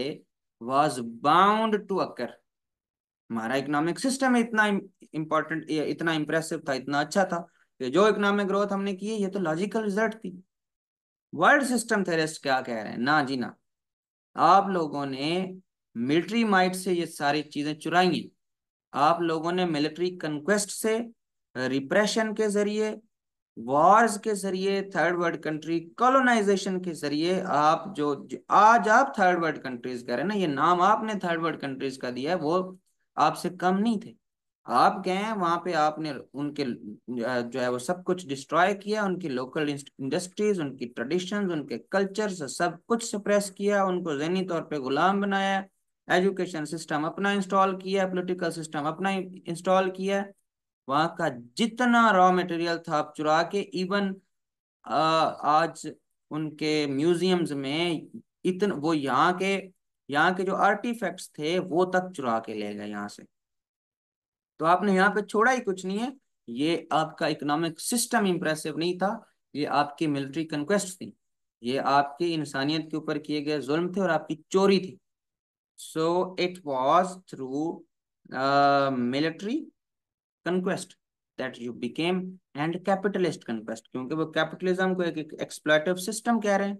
was bound to occur हमारा इकोनॉमिक सिस्टम इतना इम्पोर्टेंट इतना इम्प्रेसिव था इतना अच्छा था कि जो इकोनॉमिक ग्रोथ हमने की है ये तो लॉजिकल रिजल्ट थी वर्ल्ड सिस्टम थेरेस्ट क्या कह रहे हैं ना जी ना आप लोगों ने मिलिट्री माइट से ये सारी चीजें चुराई हैं आप लोगों ने मिलिट्री कंक्वेस्ट से रिप्रेशन के जरिए वॉर्स के जरिए थर्ड वर्ल्ड कंट्री कॉलोनाइजेशन के जरिए आप जो आज आप थर्ड वर्ल्ड कंट्रीज कह रहे हैं ना ये नाम आपने थर्ड वर्ल्ड कंट्रीज का दिया है वो आपसे कम नहीं थे आप गए हैं वहां पे आपने उनके जो है वो सब कुछ डिस्ट्रॉय किया उनकी लोकल इंडस्ट्रीज उनकी ट्रेडिशन उनके कल्चर सब कुछ सप्रेस किया उनको जहनी तौर पे गुलाम बनाया एजुकेशन सिस्टम अपना इंस्टॉल किया पॉलिटिकल सिस्टम अपना इंस्टॉल किया वहां का जितना रॉ मटेरियल था आप चुरा के इवन आज उनके म्यूजियम्स में इतन वो यहाँ के यहाँ के जो आर्टिफैक्ट्स थे वो तक चुरा के ले गए यहाँ से तो आपने यहाँ पे छोड़ा ही कुछ नहीं है ये आपका इकोनॉमिक सिस्टम इम्प्रेसिव नहीं था ये आपकी मिलिट्री कन्क्वेस्ट थी ये आपकी इंसानियत के ऊपर किए गए जुल्म थे और आपकी चोरी थी so it was through military conquest that you became and capitalist conquest क्योंकि वो कैपिटलिज्म को एक एक्सप्लाटिव सिस्टम कह रहे हैं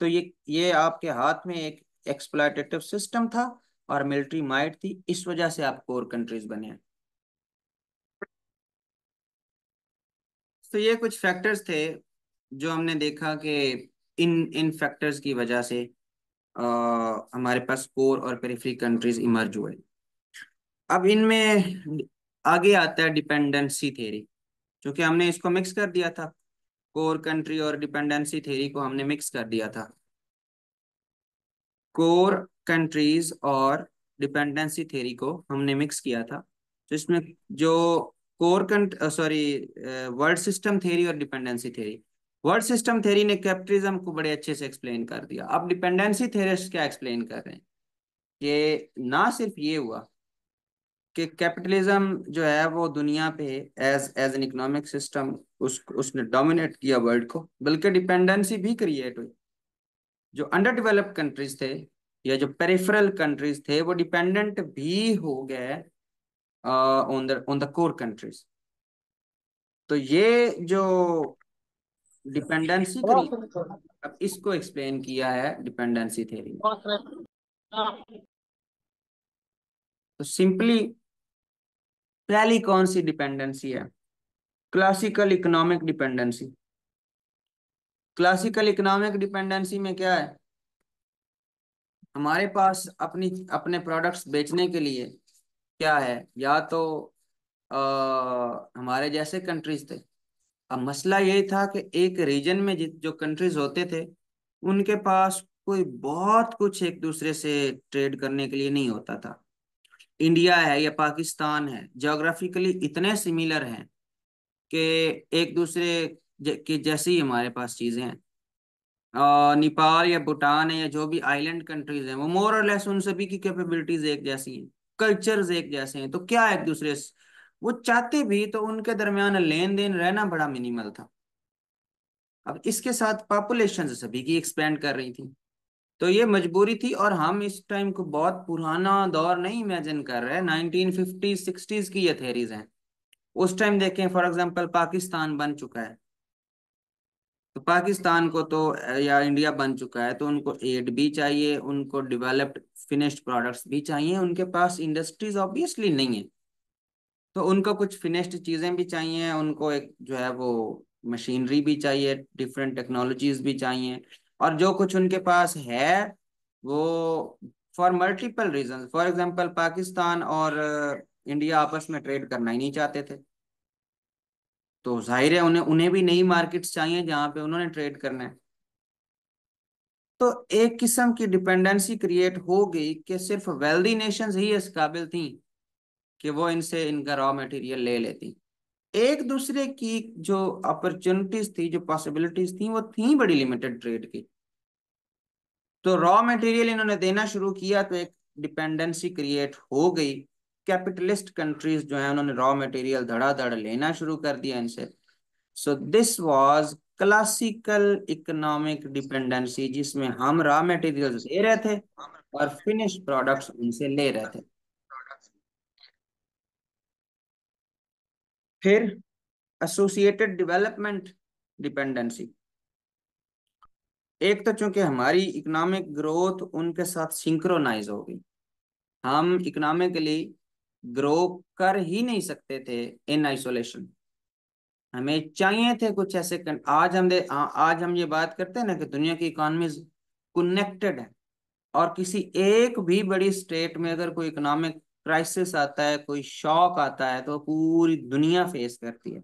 तो ये ये आपके हाथ में एक एक्सप्लाइटेटिव सिस्टम था और मिलिट्री माइट थी इस वजह से आप कोर कंट्रीज बने हैं तो ये कुछ फैक्टर्स थे जो हमने देखा कि इन इन फैक्टर्स की वजह से आ, हमारे पास कोर और पेरिफरी कंट्रीज इमर्ज हुए अब इनमें आगे आता है डिपेंडेंसी थेरी क्योंकि हमने इसको मिक्स कर दिया था कोर कंट्री और डिपेंडेंसी थेरी को हमने मिक्स कर दिया था कोर कंट्रीज और डिपेंडेंसी थेरी को हमने मिक्स किया था तो इसमें जो core sorry world system theory और dependency theory world system theory ने कैपिटलिज्म को बड़े अच्छे से एक्सप्लेन कर दिया अब डिपेंडेंसी थेरिस्ट क्या एक्सप्लेन कर रहे हैं कि ना सिर्फ ये हुआ कि कैपिटलिज्म जो है वो दुनिया पे as as an economic system उस उसने डोमिनेट किया वर्ल्ड को बल्कि डिपेंडेंसी भी क्रिएट हुई जो अंडर डेवलप्ड कंट्रीज थे या जो पेरिफेरल कंट्रीज थे वो डिपेंडेंट भी हो गए on the on the core countries तो ये जो डिपेंडेंसी अब इसको एक्सप्लेन किया है डिपेंडेंसी थ्योरी हाँ। तो सिंपली पहली कौन सी डिपेंडेंसी है classical economic dependency classical economic dependency में क्या है हमारे पास अपनी अपने प्रोडक्ट्स बेचने के लिए क्या है या तो आ, हमारे जैसे कंट्रीज थे अब मसला ये था कि एक रीजन में जो कंट्रीज होते थे उनके पास कोई बहुत कुछ एक दूसरे से ट्रेड करने के लिए नहीं होता था इंडिया है या पाकिस्तान है जोग्राफिकली इतने सिमिलर हैं कि एक दूसरे कि जैसे ही हमारे पास चीज़ें हैं और नेपाल या भूटान है या जो भी आइलैंड कंट्रीज हैं वो मोर और लेस उन सभी की कैपेबिलिटीज एक जैसी हैं कल्चर्स एक जैसे हैं तो क्या एक दूसरे वो चाहते भी तो उनके दरमियान लेन देन रहना बड़ा मिनिमल था अब इसके साथ पॉपुलेशन सभी की एक्सपेंड कर रही थी तो ये मजबूरी थी और हम इस टाइम को बहुत पुराना दौर नहीं इमेजिन कर रहे नाइनटीन फिफ्टी सिक्सटीज की ये थेरीज हैं उस टाइम देखें फॉर एग्जाम्पल पाकिस्तान बन चुका है तो पाकिस्तान को तो या इंडिया बन चुका है तो उनको एड भी चाहिए उनको डेवलप्ड फिनिश्ड प्रोडक्ट्स भी चाहिए उनके पास इंडस्ट्रीज ऑब्वियसली नहीं है तो उनको कुछ फिनिश्ड चीज़ें भी चाहिए उनको एक जो है वो मशीनरी भी चाहिए डिफरेंट टेक्नोलॉजीज भी चाहिए और जो कुछ उनके पास है वो for multiple reason for example Pakistan और इंडिया आपस में ट्रेड करना ही नहीं चाहते थे तो जाहिर है उन्हें उन्हें भी नई मार्केट्स चाहिए जहां पे उन्होंने ट्रेड करना है तो एक किस्म की डिपेंडेंसी क्रिएट हो गई कि सिर्फ वेल्दी नेशंस ही इस काबिल थी कि वो इनसे इनका रॉ मटेरियल ले लेती एक दूसरे की जो अपॉर्चुनिटीज थी जो पॉसिबिलिटीज थी वो थी बड़ी लिमिटेड ट्रेड की तो रॉ मटेरियल इन्होंने देना शुरू किया तो एक डिपेंडेंसी क्रिएट हो गई कैपिटलिस्ट कंट्रीज जो है उन्होंने रॉ मटेरियल धड़ाधड़ लेना शुरू कर दिया इनसे so this was classical economic dependency जिसमें हम रॉ मटेरियल ले रहे थे और फिनिश प्रोडक्ट्स उनसे ले रहे थे फिर एसोसिएटेड डेवलपमेंट डिपेंडेंसी एक तो चूंकि हमारी इकोनॉमिक ग्रोथ उनके साथ सिंक्रोनाइज हो गई हम इकोनॉमिकली ग्रो कर ही नहीं सकते थे इन आइसोलेशन हमें चाहिए थे कुछ ऐसे आज हम दे आज हम ये बात करते हैं ना कि दुनिया की इकोनॉमी कनेक्टेड है और किसी एक भी बड़ी स्टेट में अगर कोई इकोनॉमिक क्राइसिस आता है कोई शॉक आता है तो पूरी दुनिया फेस करती है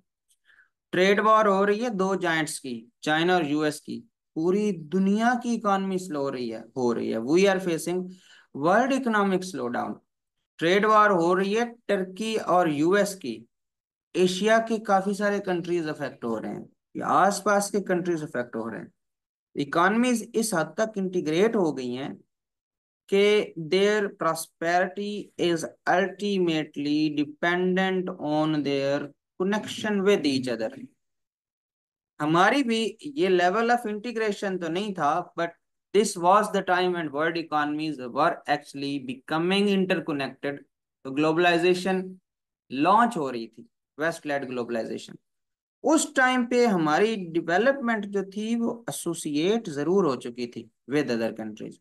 ट्रेड वॉर हो रही है दो जाइंट्स की चाइना और यूएस की पूरी दुनिया की इकोनॉमी स्लो हो रही है हो रही है we are facing world economic slowdown trade war हो रही है टर्की और यूएस की एशिया के काफी सारे कंट्रीज अफेक्ट हो रहे हैं या आसपास के कंट्रीज अफेक्ट हो रहे हैं इकॉनमीज इस हद तक इंटीग्रेट हो गई हैं कि their prosperity is ultimately dependent on their connection with each other हमारी भी ये लेवल ऑफ इंटीग्रेशन तो नहीं था but This was the time when world economies were actually becoming interconnected. so globalization launch ho rahi thi west led globalization उस टाइम पे हमारी डेवलपमेंट जो थी वो एसोसिएट जरूर हो चुकी थी with other countries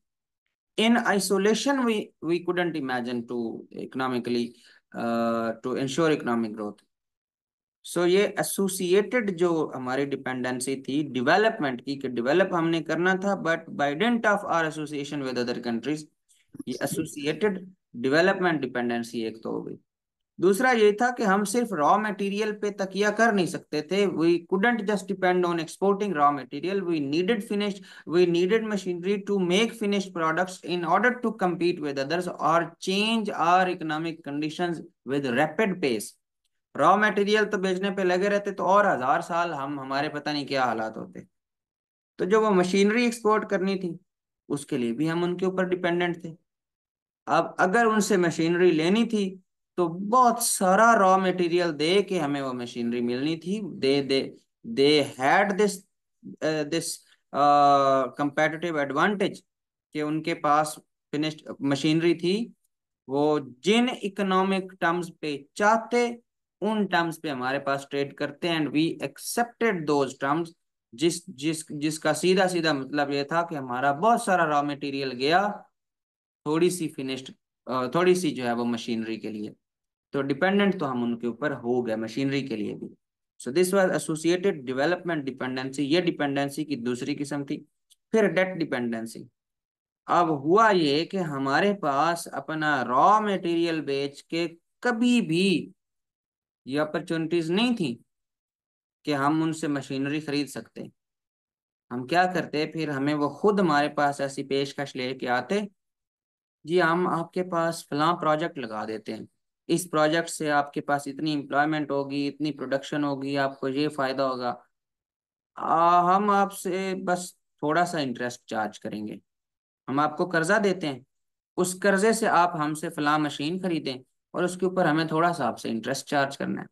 in isolation we we couldn't imagine to economically uh, to ensure economic growth so so, ये एसोसिएटेड जो हमारी डिपेंडेंसी थी डेवलपमेंट की कि डेवलप हमने करना था but by dint of our association with other countries ये एसोसिएटेड डेवलपमेंट डिपेंडेंसी एक तो हो गई दूसरा ये था कि हम सिर्फ रॉ मटेरियल पे तकिया कर नहीं सकते थे we couldn't just depend on exporting raw material we needed finished we needed machinery to make finished products in order to compete with others और change our economic conditions with rapid pace raw material तो बेचने पे लगे रहते तो और हजार साल हम हमारे पता नहीं क्या हालात होते तो जो वो मशीनरी एक्सपोर्ट करनी थी उसके लिए भी हम उनके ऊपर डिपेंडेंट थे अब अगर उनसे मशीनरी लेनी थी तो बहुत सारा रॉ मटेरियल दे के हमें वो मशीनरी मिलनी थी they they they had this this competitive advantage कि उनके पास फिनिश्ड मशीनरी थी वो जिन इकोनॉमिक टर्म्स पे चाहते उन टर्म्स पे हमारे पास ट्रेड करते हैं and we accepted those terms जिस जिस जिसका सीधा सीधा मतलब ये था कि हमारा बहुत सारा रॉ मटेरियल गया थोड़ी सी फिनिश्ड थोड़ी सी जो है वो मशीनरी के लिए तो डिपेंडेंट तो हम उनके ऊपर हो गए मशीनरी के लिए भी so this was associated development dependency ये डिपेंडेंसी की दूसरी किस्म थी फिर डेट डिपेंडेंसी अब हुआ ये कि हमारे पास अपना रॉ मटेरियल बेच के कभी भी ये अपॉर्चुनिटीज नहीं थी कि हम उनसे मशीनरी खरीद सकते हम क्या करते फिर हमें वो खुद हमारे पास ऐसी पेशकश लेके आते जी हम आपके पास फलां प्रोजेक्ट लगा देते हैं इस प्रोजेक्ट से आपके पास इतनी एम्प्लॉयमेंट होगी इतनी प्रोडक्शन होगी आपको ये फायदा होगा आ, हम आपसे बस थोड़ा सा इंटरेस्ट चार्ज करेंगे हम आपको कर्जा देते हैं उस कर्जे से आप हमसे फला मशीन खरीदें और उसके ऊपर हमें थोड़ा सा आपसे इंटरेस्ट चार्ज करना है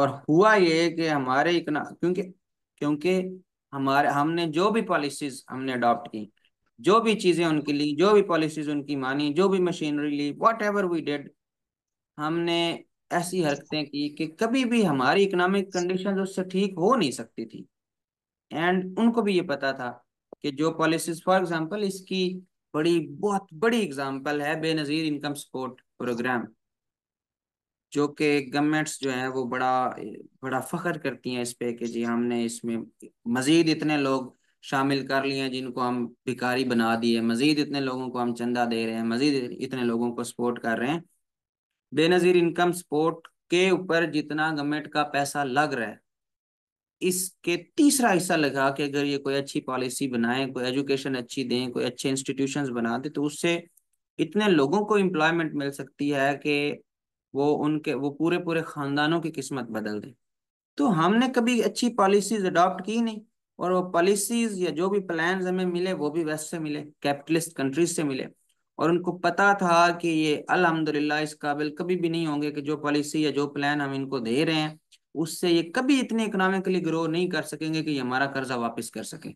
और हुआ ये कि हमारे इकना क्योंकि क्योंकि हमारे हमने जो भी पॉलिसीज हमने अडॉप्ट की जो भी चीज़ें उनकी ली जो भी पॉलिसीज उनकी मानी जो भी मशीनरी ली वॉट एवर वी डेड हमने ऐसी हरकतें की कि कभी भी हमारी इकोनॉमिक कंडीशन उससे ठीक हो नहीं सकती थी एंड उनको भी ये पता था कि जो पॉलिसीज फॉर एग्जाम्पल इसकी बड़ी बहुत बड़ी एग्जाम्पल है बेनज़ीर इनकम सपोर्ट प्रोग्राम जो कि गवर्नमेंट्स जो है वो बड़ा बड़ा फख्र करती हैं इस पे कि जी हमने इसमें मज़ीद इतने लोग शामिल कर लिए हैं जिनको हम भिकारी बना दिए मज़ीद इतने लोगों को हम चंदा दे रहे हैं मज़ीद इतने लोगों को सपोर्ट कर रहे हैं बेनज़ीर इनकम सपोर्ट के ऊपर जितना गवर्नमेंट का पैसा लग रहा है इसके तीसरा हिस्सा लगा कि अगर ये कोई अच्छी पॉलिसी बनाए कोई एजुकेशन अच्छी दें कोई अच्छे इंस्टीट्यूशंस बना दे तो उससे इतने लोगों को एम्प्लॉयमेंट मिल सकती है कि वो उनके वो पूरे पूरे खानदानों की किस्मत बदल दे तो हमने कभी अच्छी पॉलिसीज अडॉप्ट की नहीं और वो पॉलिसीज या जो भी प्लान हमें मिले वो भी वेस्ट से मिले कैपिटलिस्ट कंट्रीज से मिले और उनको पता था कि ये अलहमदिल्ला इस काबिल कभी भी नहीं होंगे कि जो पॉलिसी या जो प्लान हम इनको दे रहे हैं उससे ये कभी इतने इकोनॉमिकली ग्रो नहीं कर सकेंगे कि ये हमारा कर्जा वापस कर सके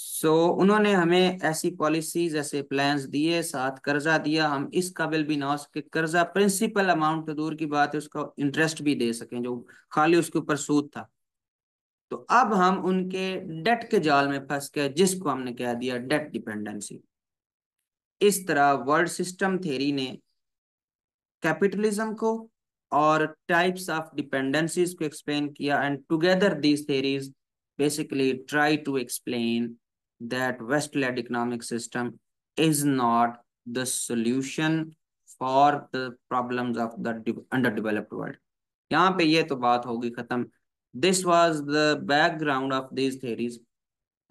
सो so, उन्होंने हमें ऐसी पॉलिसीज ऐसे प्लान्स दिए साथ कर्जा दिया हम इस काबिल भी ना हो सके कर्जा प्रिंसिपल अमाउंट तो दूर की बात है उसका इंटरेस्ट भी दे सकें जो खाली उसके ऊपर सूद था तो अब हम उनके डेट के जाल में फंस गए जिसको हमने कह दिया डेट डिपेंडेंसी इस तरह वर्ल्ड सिस्टम थेरी ने कैपिटलिज्म को और टाइप्स ऑफ डिपेंडेंसीज को एक्सप्लेन किया and together these theories to explain that west that economic system is not the the for the the of the under underdeveloped world यहाँ पे ये तो बात होगी खत्म this was the background of this theories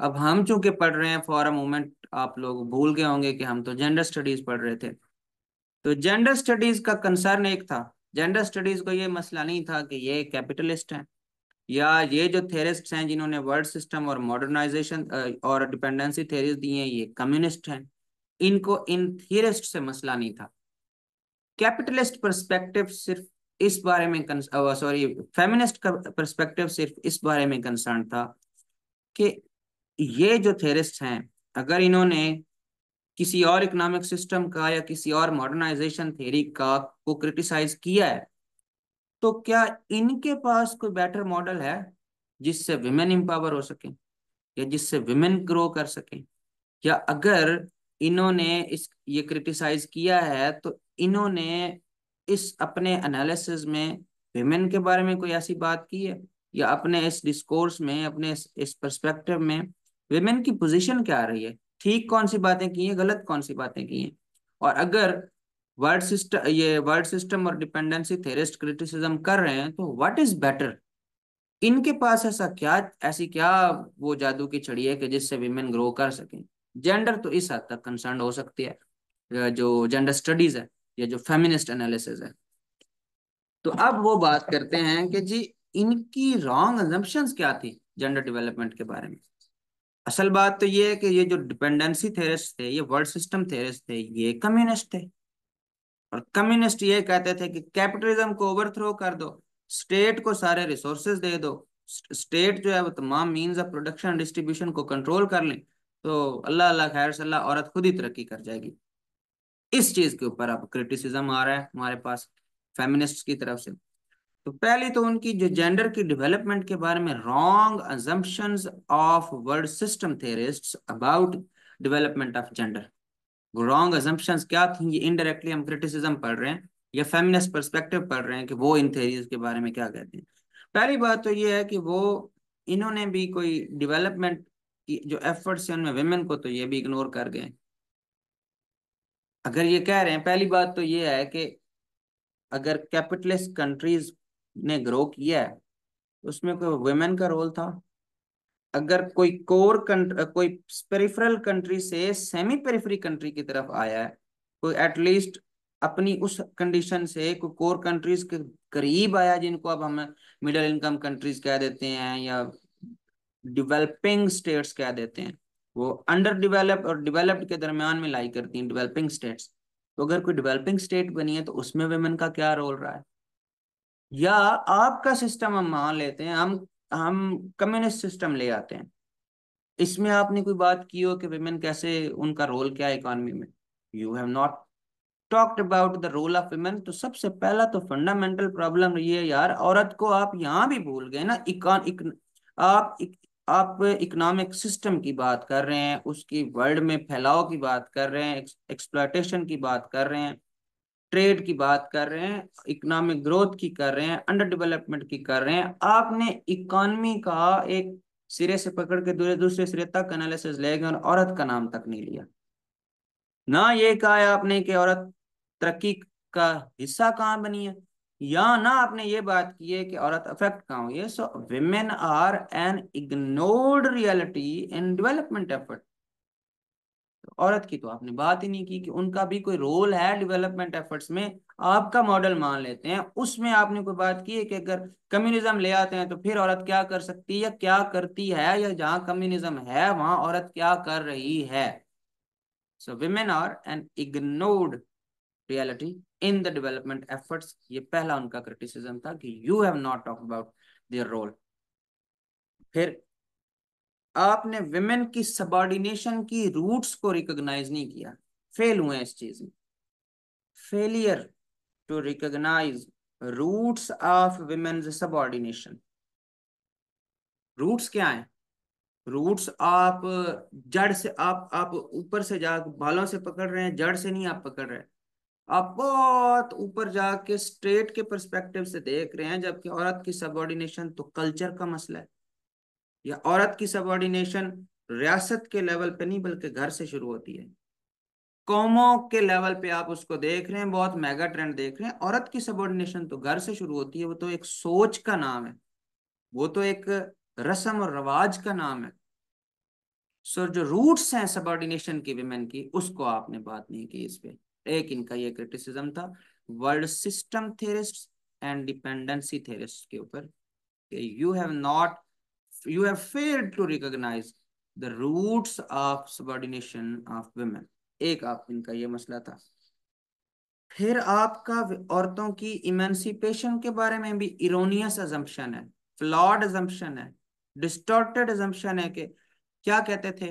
अब हम चूंकि पढ़ रहे हैं फॉर अ मोमेंट आप लोग भूल गए होंगे कि हम तो जेंडर स्टडीज पढ़ रहे थे तो जेंडर स्टडीज का कंसर्न एक था जेंडर स्टडीज को ये मसला नहीं था कि ये कैपिटलिस्ट हैं या ये जो थेरिस्ट हैं जिन्होंने वर्ल्ड सिस्टम और मॉडर्नाइजेशन और डिपेंडेंसी थेरीज दी हैं ये कम्युनिस्ट हैं इनको इन थियरिस्ट से मसला नहीं था कैपिटलिस्ट परस्पेक्टिव सिर्फ इस बारे में सॉरी फेमिनिस्ट का परस्पेक्टिव सिर्फ इस बारे में कंसर्न था कि ये जो थेरिस्ट हैं अगर इन्होंने किसी और इकोनॉमिक सिस्टम का या किसी और मॉडर्नाइजेशन थेरी का को क्रिटिसाइज किया है तो क्या इनके पास कोई बेटर मॉडल है जिससे विमेन इम्पावर हो सके या जिससे विमेन ग्रो कर सके या अगर इन्होंने इस ये क्रिटिसाइज किया है तो इन्होंने इस अपने एनालिसिस में विमेन के बारे में कोई ऐसी बात की है या अपने इस डिस्कोर्स में अपने इस, इस परस्पेक्टिव में विमेन की पोजीशन क्या रही है ठीक कौन सी बातें की हैं गलत कौन सी बातें की हैं और अगर वर्ड सिस्टम ये वर्ड सिस्टम और डिपेंडेंसी थेरिस्ट क्रिटिसिज्म कर रहे हैं तो व्हाट इज बेटर इनके पास ऐसा क्या ऐसी क्या वो जादू की छड़ी है कि जिससे विमेन ग्रो कर सकें जेंडर तो इस हद तक कंसर्न हो सकती है जो जेंडर स्टडीज है या जो फेमिनिस्ट एनालिसिस है तो अब वो बात करते हैं कि जी इनकी रॉन्ग एजम्पन्स क्या थी जेंडर डेवलपमेंट के बारे में असल बात तो ये है कि ये जो डिपेंडेंसी थेरिस्ट थे ये वर्ल्ड सिस्टम थेरिस्ट थे ये कम्युनिस्ट थे और कम्युनिस्ट ये कहते थे कि कैपिटलिज्म को ओवरथ्रो कर दो स्टेट को सारे रिसोर्सेज दे दो स्टेट जो है वो तमाम मीन्स ऑफ प्रोडक्शन डिस्ट्रीब्यूशन को कंट्रोल कर लें तो अल्लाह अल्लाह खैर सल्लाह औरत खुद ही तरक्की कर जाएगी इस चीज के ऊपर अब क्रिटिसिज्म आ रहा है हमारे पास फेमिनिस्ट की तरफ से तो पहली तो उनकी जो जेंडर की डेवलपमेंट के बारे में wrong assumptions of world system theorists about development of gender wrong assumptions क्या थी ये इनडायरेक्टली हम क्रिटिसिज्म पढ़ रहे हैं या फेमिनिस्ट परस्पेक्टिव पढ़ रहे हैं कि वो इन थेरीज के बारे में क्या कहते हैं पहली बात तो ये है कि वो इन्होंने भी कोई डिवेलपमेंट की जो एफर्ट्स हैं उनमें वेमेन को तो ये भी इग्नोर कर गए अगर ये कह रहे हैं पहली बात तो ये है कि अगर कैपिटलिस्ट कंट्रीज ने ग्रो किया है उसमें कोई वुमेन का रोल था अगर कोई कोर कंट्री कोई पेरिफेरल कंट्री से सेमी पेरिफेरी कंट्री की तरफ आया है कोई एटलीस्ट अपनी उस कंडीशन से कोई कोर कंट्रीज के करीब आया जिनको अब हम मिडिल इनकम कंट्रीज कह देते हैं या डेवलपिंग स्टेट्स कह देते हैं वो अंडर डेवलप और डेवलप्ड के दरमियान में लाई करती हैं डेवलपिंग स्टेट्स तो अगर कोई डेवलपिंग स्टेट बनी है तो उसमें वेमेन का क्या रोल रहा है या आपका सिस्टम हम मान लेते हैं हम हम कम्युनिस्ट सिस्टम ले आते हैं इसमें आपने कोई बात की हो कि वेमेन कैसे उनका रोल क्या है इकोनॉमी में you have not talked about the role of women तो सबसे पहला तो फंडामेंटल प्रॉब्लम ये है यार औरत को आप यहाँ भी भूल गए ना इकॉन इक, आप इक, आप इकोनॉमिक सिस्टम की बात कर रहे हैं उसकी वर्ल्ड में फैलाव की बात कर रहे हैं एक्सप्लाटेशन की बात कर रहे हैं ट्रेड की बात कर रहे हैं इकोनॉमिक ग्रोथ की कर रहे हैं अंडर डेवलपमेंट की कर रहे हैं आपने इकॉनमी का एक सिरे से पकड़ के दूसरे दूसरे सिरे तक एनालिसिस ले गए और औरत का नाम तक नहीं लिया ना ये कहा है आपने कि औरत तरक्की का हिस्सा कहाँ बनी है या ना आपने ये बात की है कि औरत अफेक्ट कहाँ हुई है so women are an ignored reality in development effort औरत की तो आपने बात ही नहीं की कि उनका भी कोई रोल है डेवलपमेंट एफर्ट्स में आपका मॉडल मान लेते हैं उसमें आपने कोई बात की है कि अगर कम्युनिज्म ले आते हैं तो फिर औरत क्या कर सकती है या क्या करती है या जहां कम्युनिज्म है वहां औरत क्या कर रही है so women are an ignored reality in the development efforts ये पहला उनका क्रिटिसिज्म था कि you have not talk about their role फिर आपने विमेन की सबॉर्डिनेशन की रूट्स को रिकॉग्नाइज नहीं किया फेल हुए इस चीज में failure to recognise roots of women subordination roots क्या है रूट्स आप जड़ से आप आप ऊपर से जा बालों से पकड़ रहे हैं जड़ से नहीं आप पकड़ रहे आप बहुत ऊपर जाके स्ट्रेट के परस्पेक्टिव से देख रहे हैं जबकि औरत की सबॉर्डिनेशन तो कल्चर का मसला है या औरत की सबॉर्डिनेशन रियासत के लेवल पे नहीं बल्कि घर से शुरू होती है कौमों के लेवल पे आप उसको देख रहे हैं बहुत मेगा ट्रेंड देख रहे हैं औरत की सबॉर्डिनेशन तो घर से शुरू होती है वो तो एक सोच का नाम है वो तो एक रस्म और रवाज का नाम है सो जो रूट्स हैं सबॉर्डिनेशन की विमेन की उसको आपने बात नहीं की इस पर एक इनका ये क्रिटिसिज्म था world system theorist and dependency theorist के ऊपर you have not you have failed to recognize the roots of subordination of women ek aap inka ye masla tha फिर आपका औरतों की इमेंसिपेशन के बारे में भी इरोनियस अजम्पशन है फ्लॉड अजम्पशन है डिस्टॉर्टेड अजम्पशन है कि क्या कहते थे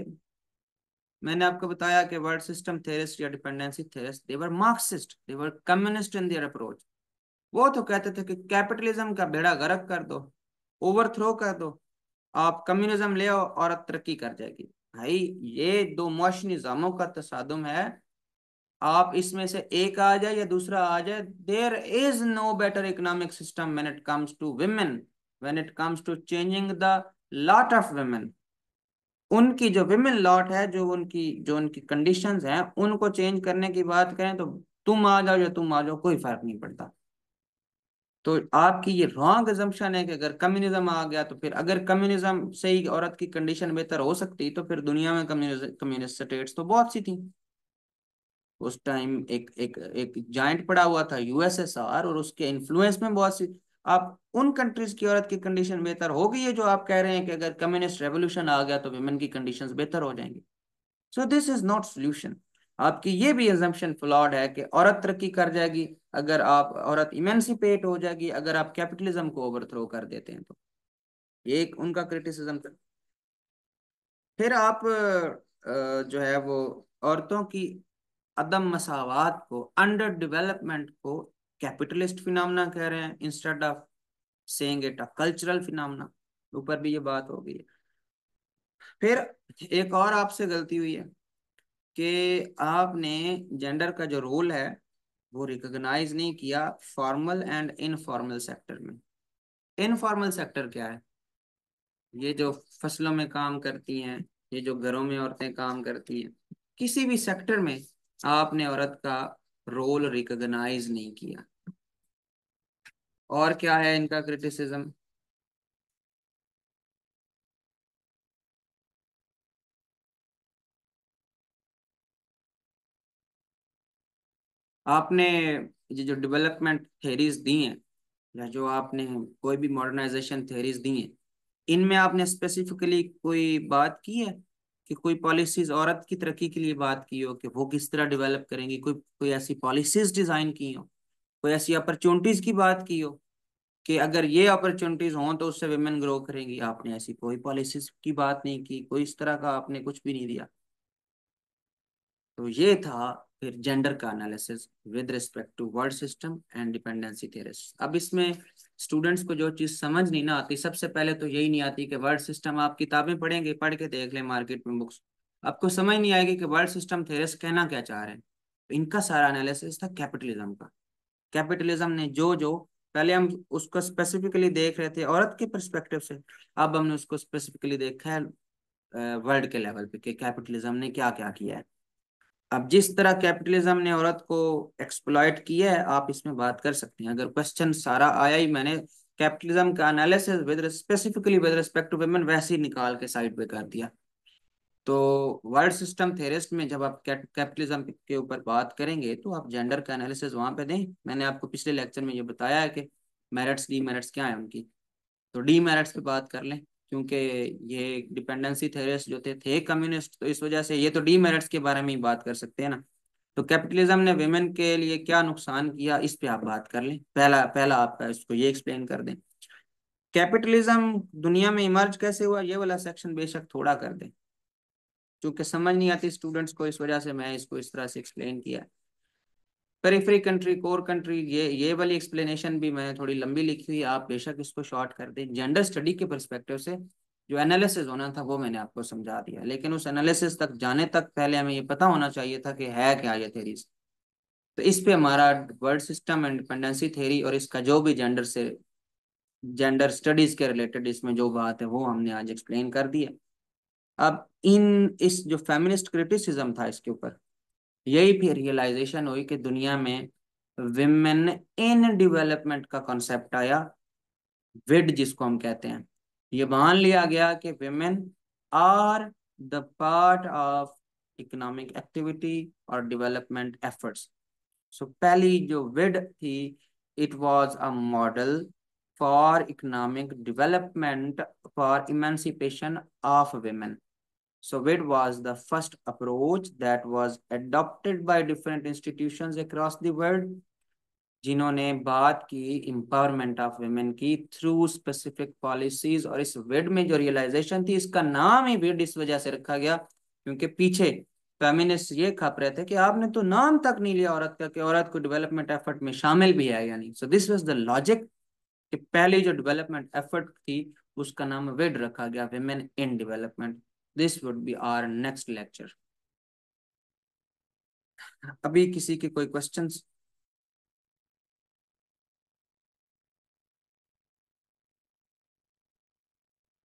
मैंने आपको बताया कि वर्ल्ड सिस्टम थेरिस्ट या dependency theorist they were Marxist they were communist in their approach वो तो कहते थे कि कैपिटलिज्म का बेड़ा गर्क कर दो ओवरथ्रो कर दो आप कम्युनिज्म ले आओ और तरक्की कर जाएगी भाई ये दो मोश निज़ामों का तसादम है आप इसमें से एक आ जाए या दूसरा आ जाए there is no better economic system when it comes to women when it comes to changing the lot of women उनकी जो विमेन लॉट है जो उनकी जो उनकी कंडीशंस हैं उनको चेंज करने की बात करें तो तुम आ जाओ या तुम आ जाओ कोई फर्क नहीं पड़ता तो आपकी ये रॉन्ग एजम्पन है कि अगर कम्युनिज्म आ गया तो फिर अगर कम्युनिज्म से ही औरत की कंडीशन बेहतर हो सकती तो फिर दुनिया में कम्युनिस्ट स्टेट्स तो बहुत सी थी उस टाइम एक एक एक जॉइंट पड़ा हुआ था यूएसएसआर और उसके इन्फ्लुएंस में बहुत सी आप उन कंट्रीज की औरत की कंडीशन बेहतर हो गई है जो आप कह रहे हैं कि अगर कम्युनिस्ट रेवोल्यूशन आ गया तो वेमेन की कंडीशन बेहतर हो जाएंगे so this is not solution आपकी ये भी एजम्पन फ्लॉड है कि औरत तरक्की कर जाएगी अगर आप औरत इमेंसिपेट हो जाएगी अगर आप कैपिटलिज्म को ओवरथ्रो कर देते हैं तो ये एक उनका क्रिटिसिज्म था फिर आप जो है वो औरतों की अदम मसावत को अंडर डेवलपमेंट को कैपिटलिस्ट फिनमना कह रहे हैं instead of saying it a cultural phenomena ऊपर भी ये बात हो गई है फिर एक और आपसे गलती हुई है कि आपने जेंडर का जो रोल है वो रिकॉग्नाइज नहीं किया फॉर्मल एंड इनफॉर्मल सेक्टर में इनफॉर्मल सेक्टर क्या है ये जो फसलों में काम करती हैं ये जो घरों में औरतें काम करती हैं किसी भी सेक्टर में आपने औरत का रोल रिकॉग्नाइज नहीं किया और क्या है इनका क्रिटिसिज्म आपने ये जो डेवलपमेंट थेरीज दी हैं या जो आपने कोई भी मॉडर्नाइजेशन थेरीज दी हैं इनमें आपने स्पेसिफिकली कोई बात की है कि कोई पॉलिसीज औरत की तरक्की के लिए बात की हो कि वो किस तरह डेवलप करेंगी कोई कोई ऐसी पॉलिसीज डिज़ाइन की हो कोई ऐसी अपॉर्चुनिटीज़ की बात की हो कि अगर ये अपॉर्चुनिटीज़ हों तो उससे वेमेन ग्रो करेंगी आपने ऐसी कोई पॉलिसीज की बात नहीं की कोई इस तरह का आपने कुछ भी नहीं दिया तो ये था फिर जेंडर का analysis with respect to world system and dependency theorist अब इसमें स्टूडेंट्स को जो चीज़ समझ नहीं ना आती सबसे पहले तो यही नहीं आती कि वर्ल्ड सिस्टम आप किताबें पढ़ेंगे पढ़ के देख लें मार्केट में बुक्स आपको समझ नहीं आएगी कि वर्ल्ड सिस्टम थे कहना क्या चाह रहे हैं तो इनका सारा एनालिसिस था कैपिटलिज्म का कैपिटलिज्म ने जो जो पहले हम उसको स्पेसिफिकली देख रहे थे औरत के परस्पेक्टिव से अब हमने उसको स्पेसिफिकली देखा है वर्ल्ड के लेवल पे कि कैपिटलिज्म ने क्या क्या किया है अब जिस तरह कैपिटलिज्म ने औरत को एक्सप्लॉयट किया है आप इसमें बात कर सकते हैं अगर क्वेश्चन सारा आया ही मैंने कैपिटलिज्म का analysis with specifically with respect to women वैसे ही निकाल के साइड पे कर दिया तो वर्ल्ड सिस्टम थेरिस्ट में जब आप कैपिटलिज्म के ऊपर बात करेंगे तो आप जेंडर का एनालिसिस वहां पे दें मैंने आपको पिछले लेक्चर में ये बताया है कि मेरिट्स डी मेरिट्स क्या है उनकी तो डी मेरिट्स पे बात कर लें क्योंकि ये डिपेंडेंसी थेरिस्ट जो थे थे कम्युनिस्ट तो इस वजह से ये तो डीमेरिट्स के बारे में ही बात कर सकते हैं ना तो कैपिटलिज्म ने वेमेन के लिए क्या नुकसान किया इस पे आप बात कर लें पहला पहला आप इसको ये एक्सप्लेन कर दें कैपिटलिज्म दुनिया में इमर्ज कैसे हुआ ये वाला सेक्शन बेशक थोड़ा कर दें क्योंकि समझ नहीं आती स्टूडेंट्स को इस वजह से मैं इसको इस तरह से एक्सप्लेन किया पेरीफ्री कंट्री कोर कंट्री ये ये वाली एक्सप्लेनेशन भी मैंने थोड़ी लंबी लिखी हुई आप बेशक इसको शॉर्ट कर दें जेंडर स्टडी के परस्पेक्टिव से जो एनालिसिस होना था वो मैंने आपको समझा दिया लेकिन उस एनालिसिस तक जाने तक पहले हमें ये पता होना चाहिए था कि है क्या ये थेरीज तो इस पे हमारा world system and dependency theory और इसका जो भी जेंडर से जेंडर स्टडीज के रिलेटेड इसमें जो बात है वो हमने आज एक्सप्लेन कर दिया अब इन इस जो फेमिनिस्ट क्रिटिसिज्म था इसके ऊपर यही फिर रियलाइजेशन हुई कि दुनिया में विमेन इन डेवलपमेंट का कॉन्सेप्ट आया विड जिसको हम कहते हैं ये मान लिया गया कि women are the part of economic activity और डेवलपमेंट एफर्ट्स सो पहली जो विड थी it was a model for economic development for emancipation of women So WID was the first approach that was adopted by different institutions across the world जिन्होंने बात की एम्पावरमेंट ऑफ वेमेन की थ्रू स्पेसिफिक पॉलिसीज और इस विड में जो रियलाइजेशन थी इसका नाम ही विड इस वजह से रखा गया क्योंकि पीछे फेमिनिस्ट ये खप रहे थे कि आपने तो नाम तक नहीं लिया औरत का कि औरत को डेवलपमेंट एफर्ट में शामिल भी है यानी so this was the logic कि पहली जो डिवेलपमेंट एफर्ट थी उसका नाम विड रखा गया women in development this would be our next lecture अभी किसी के कोई क्वेश्चंस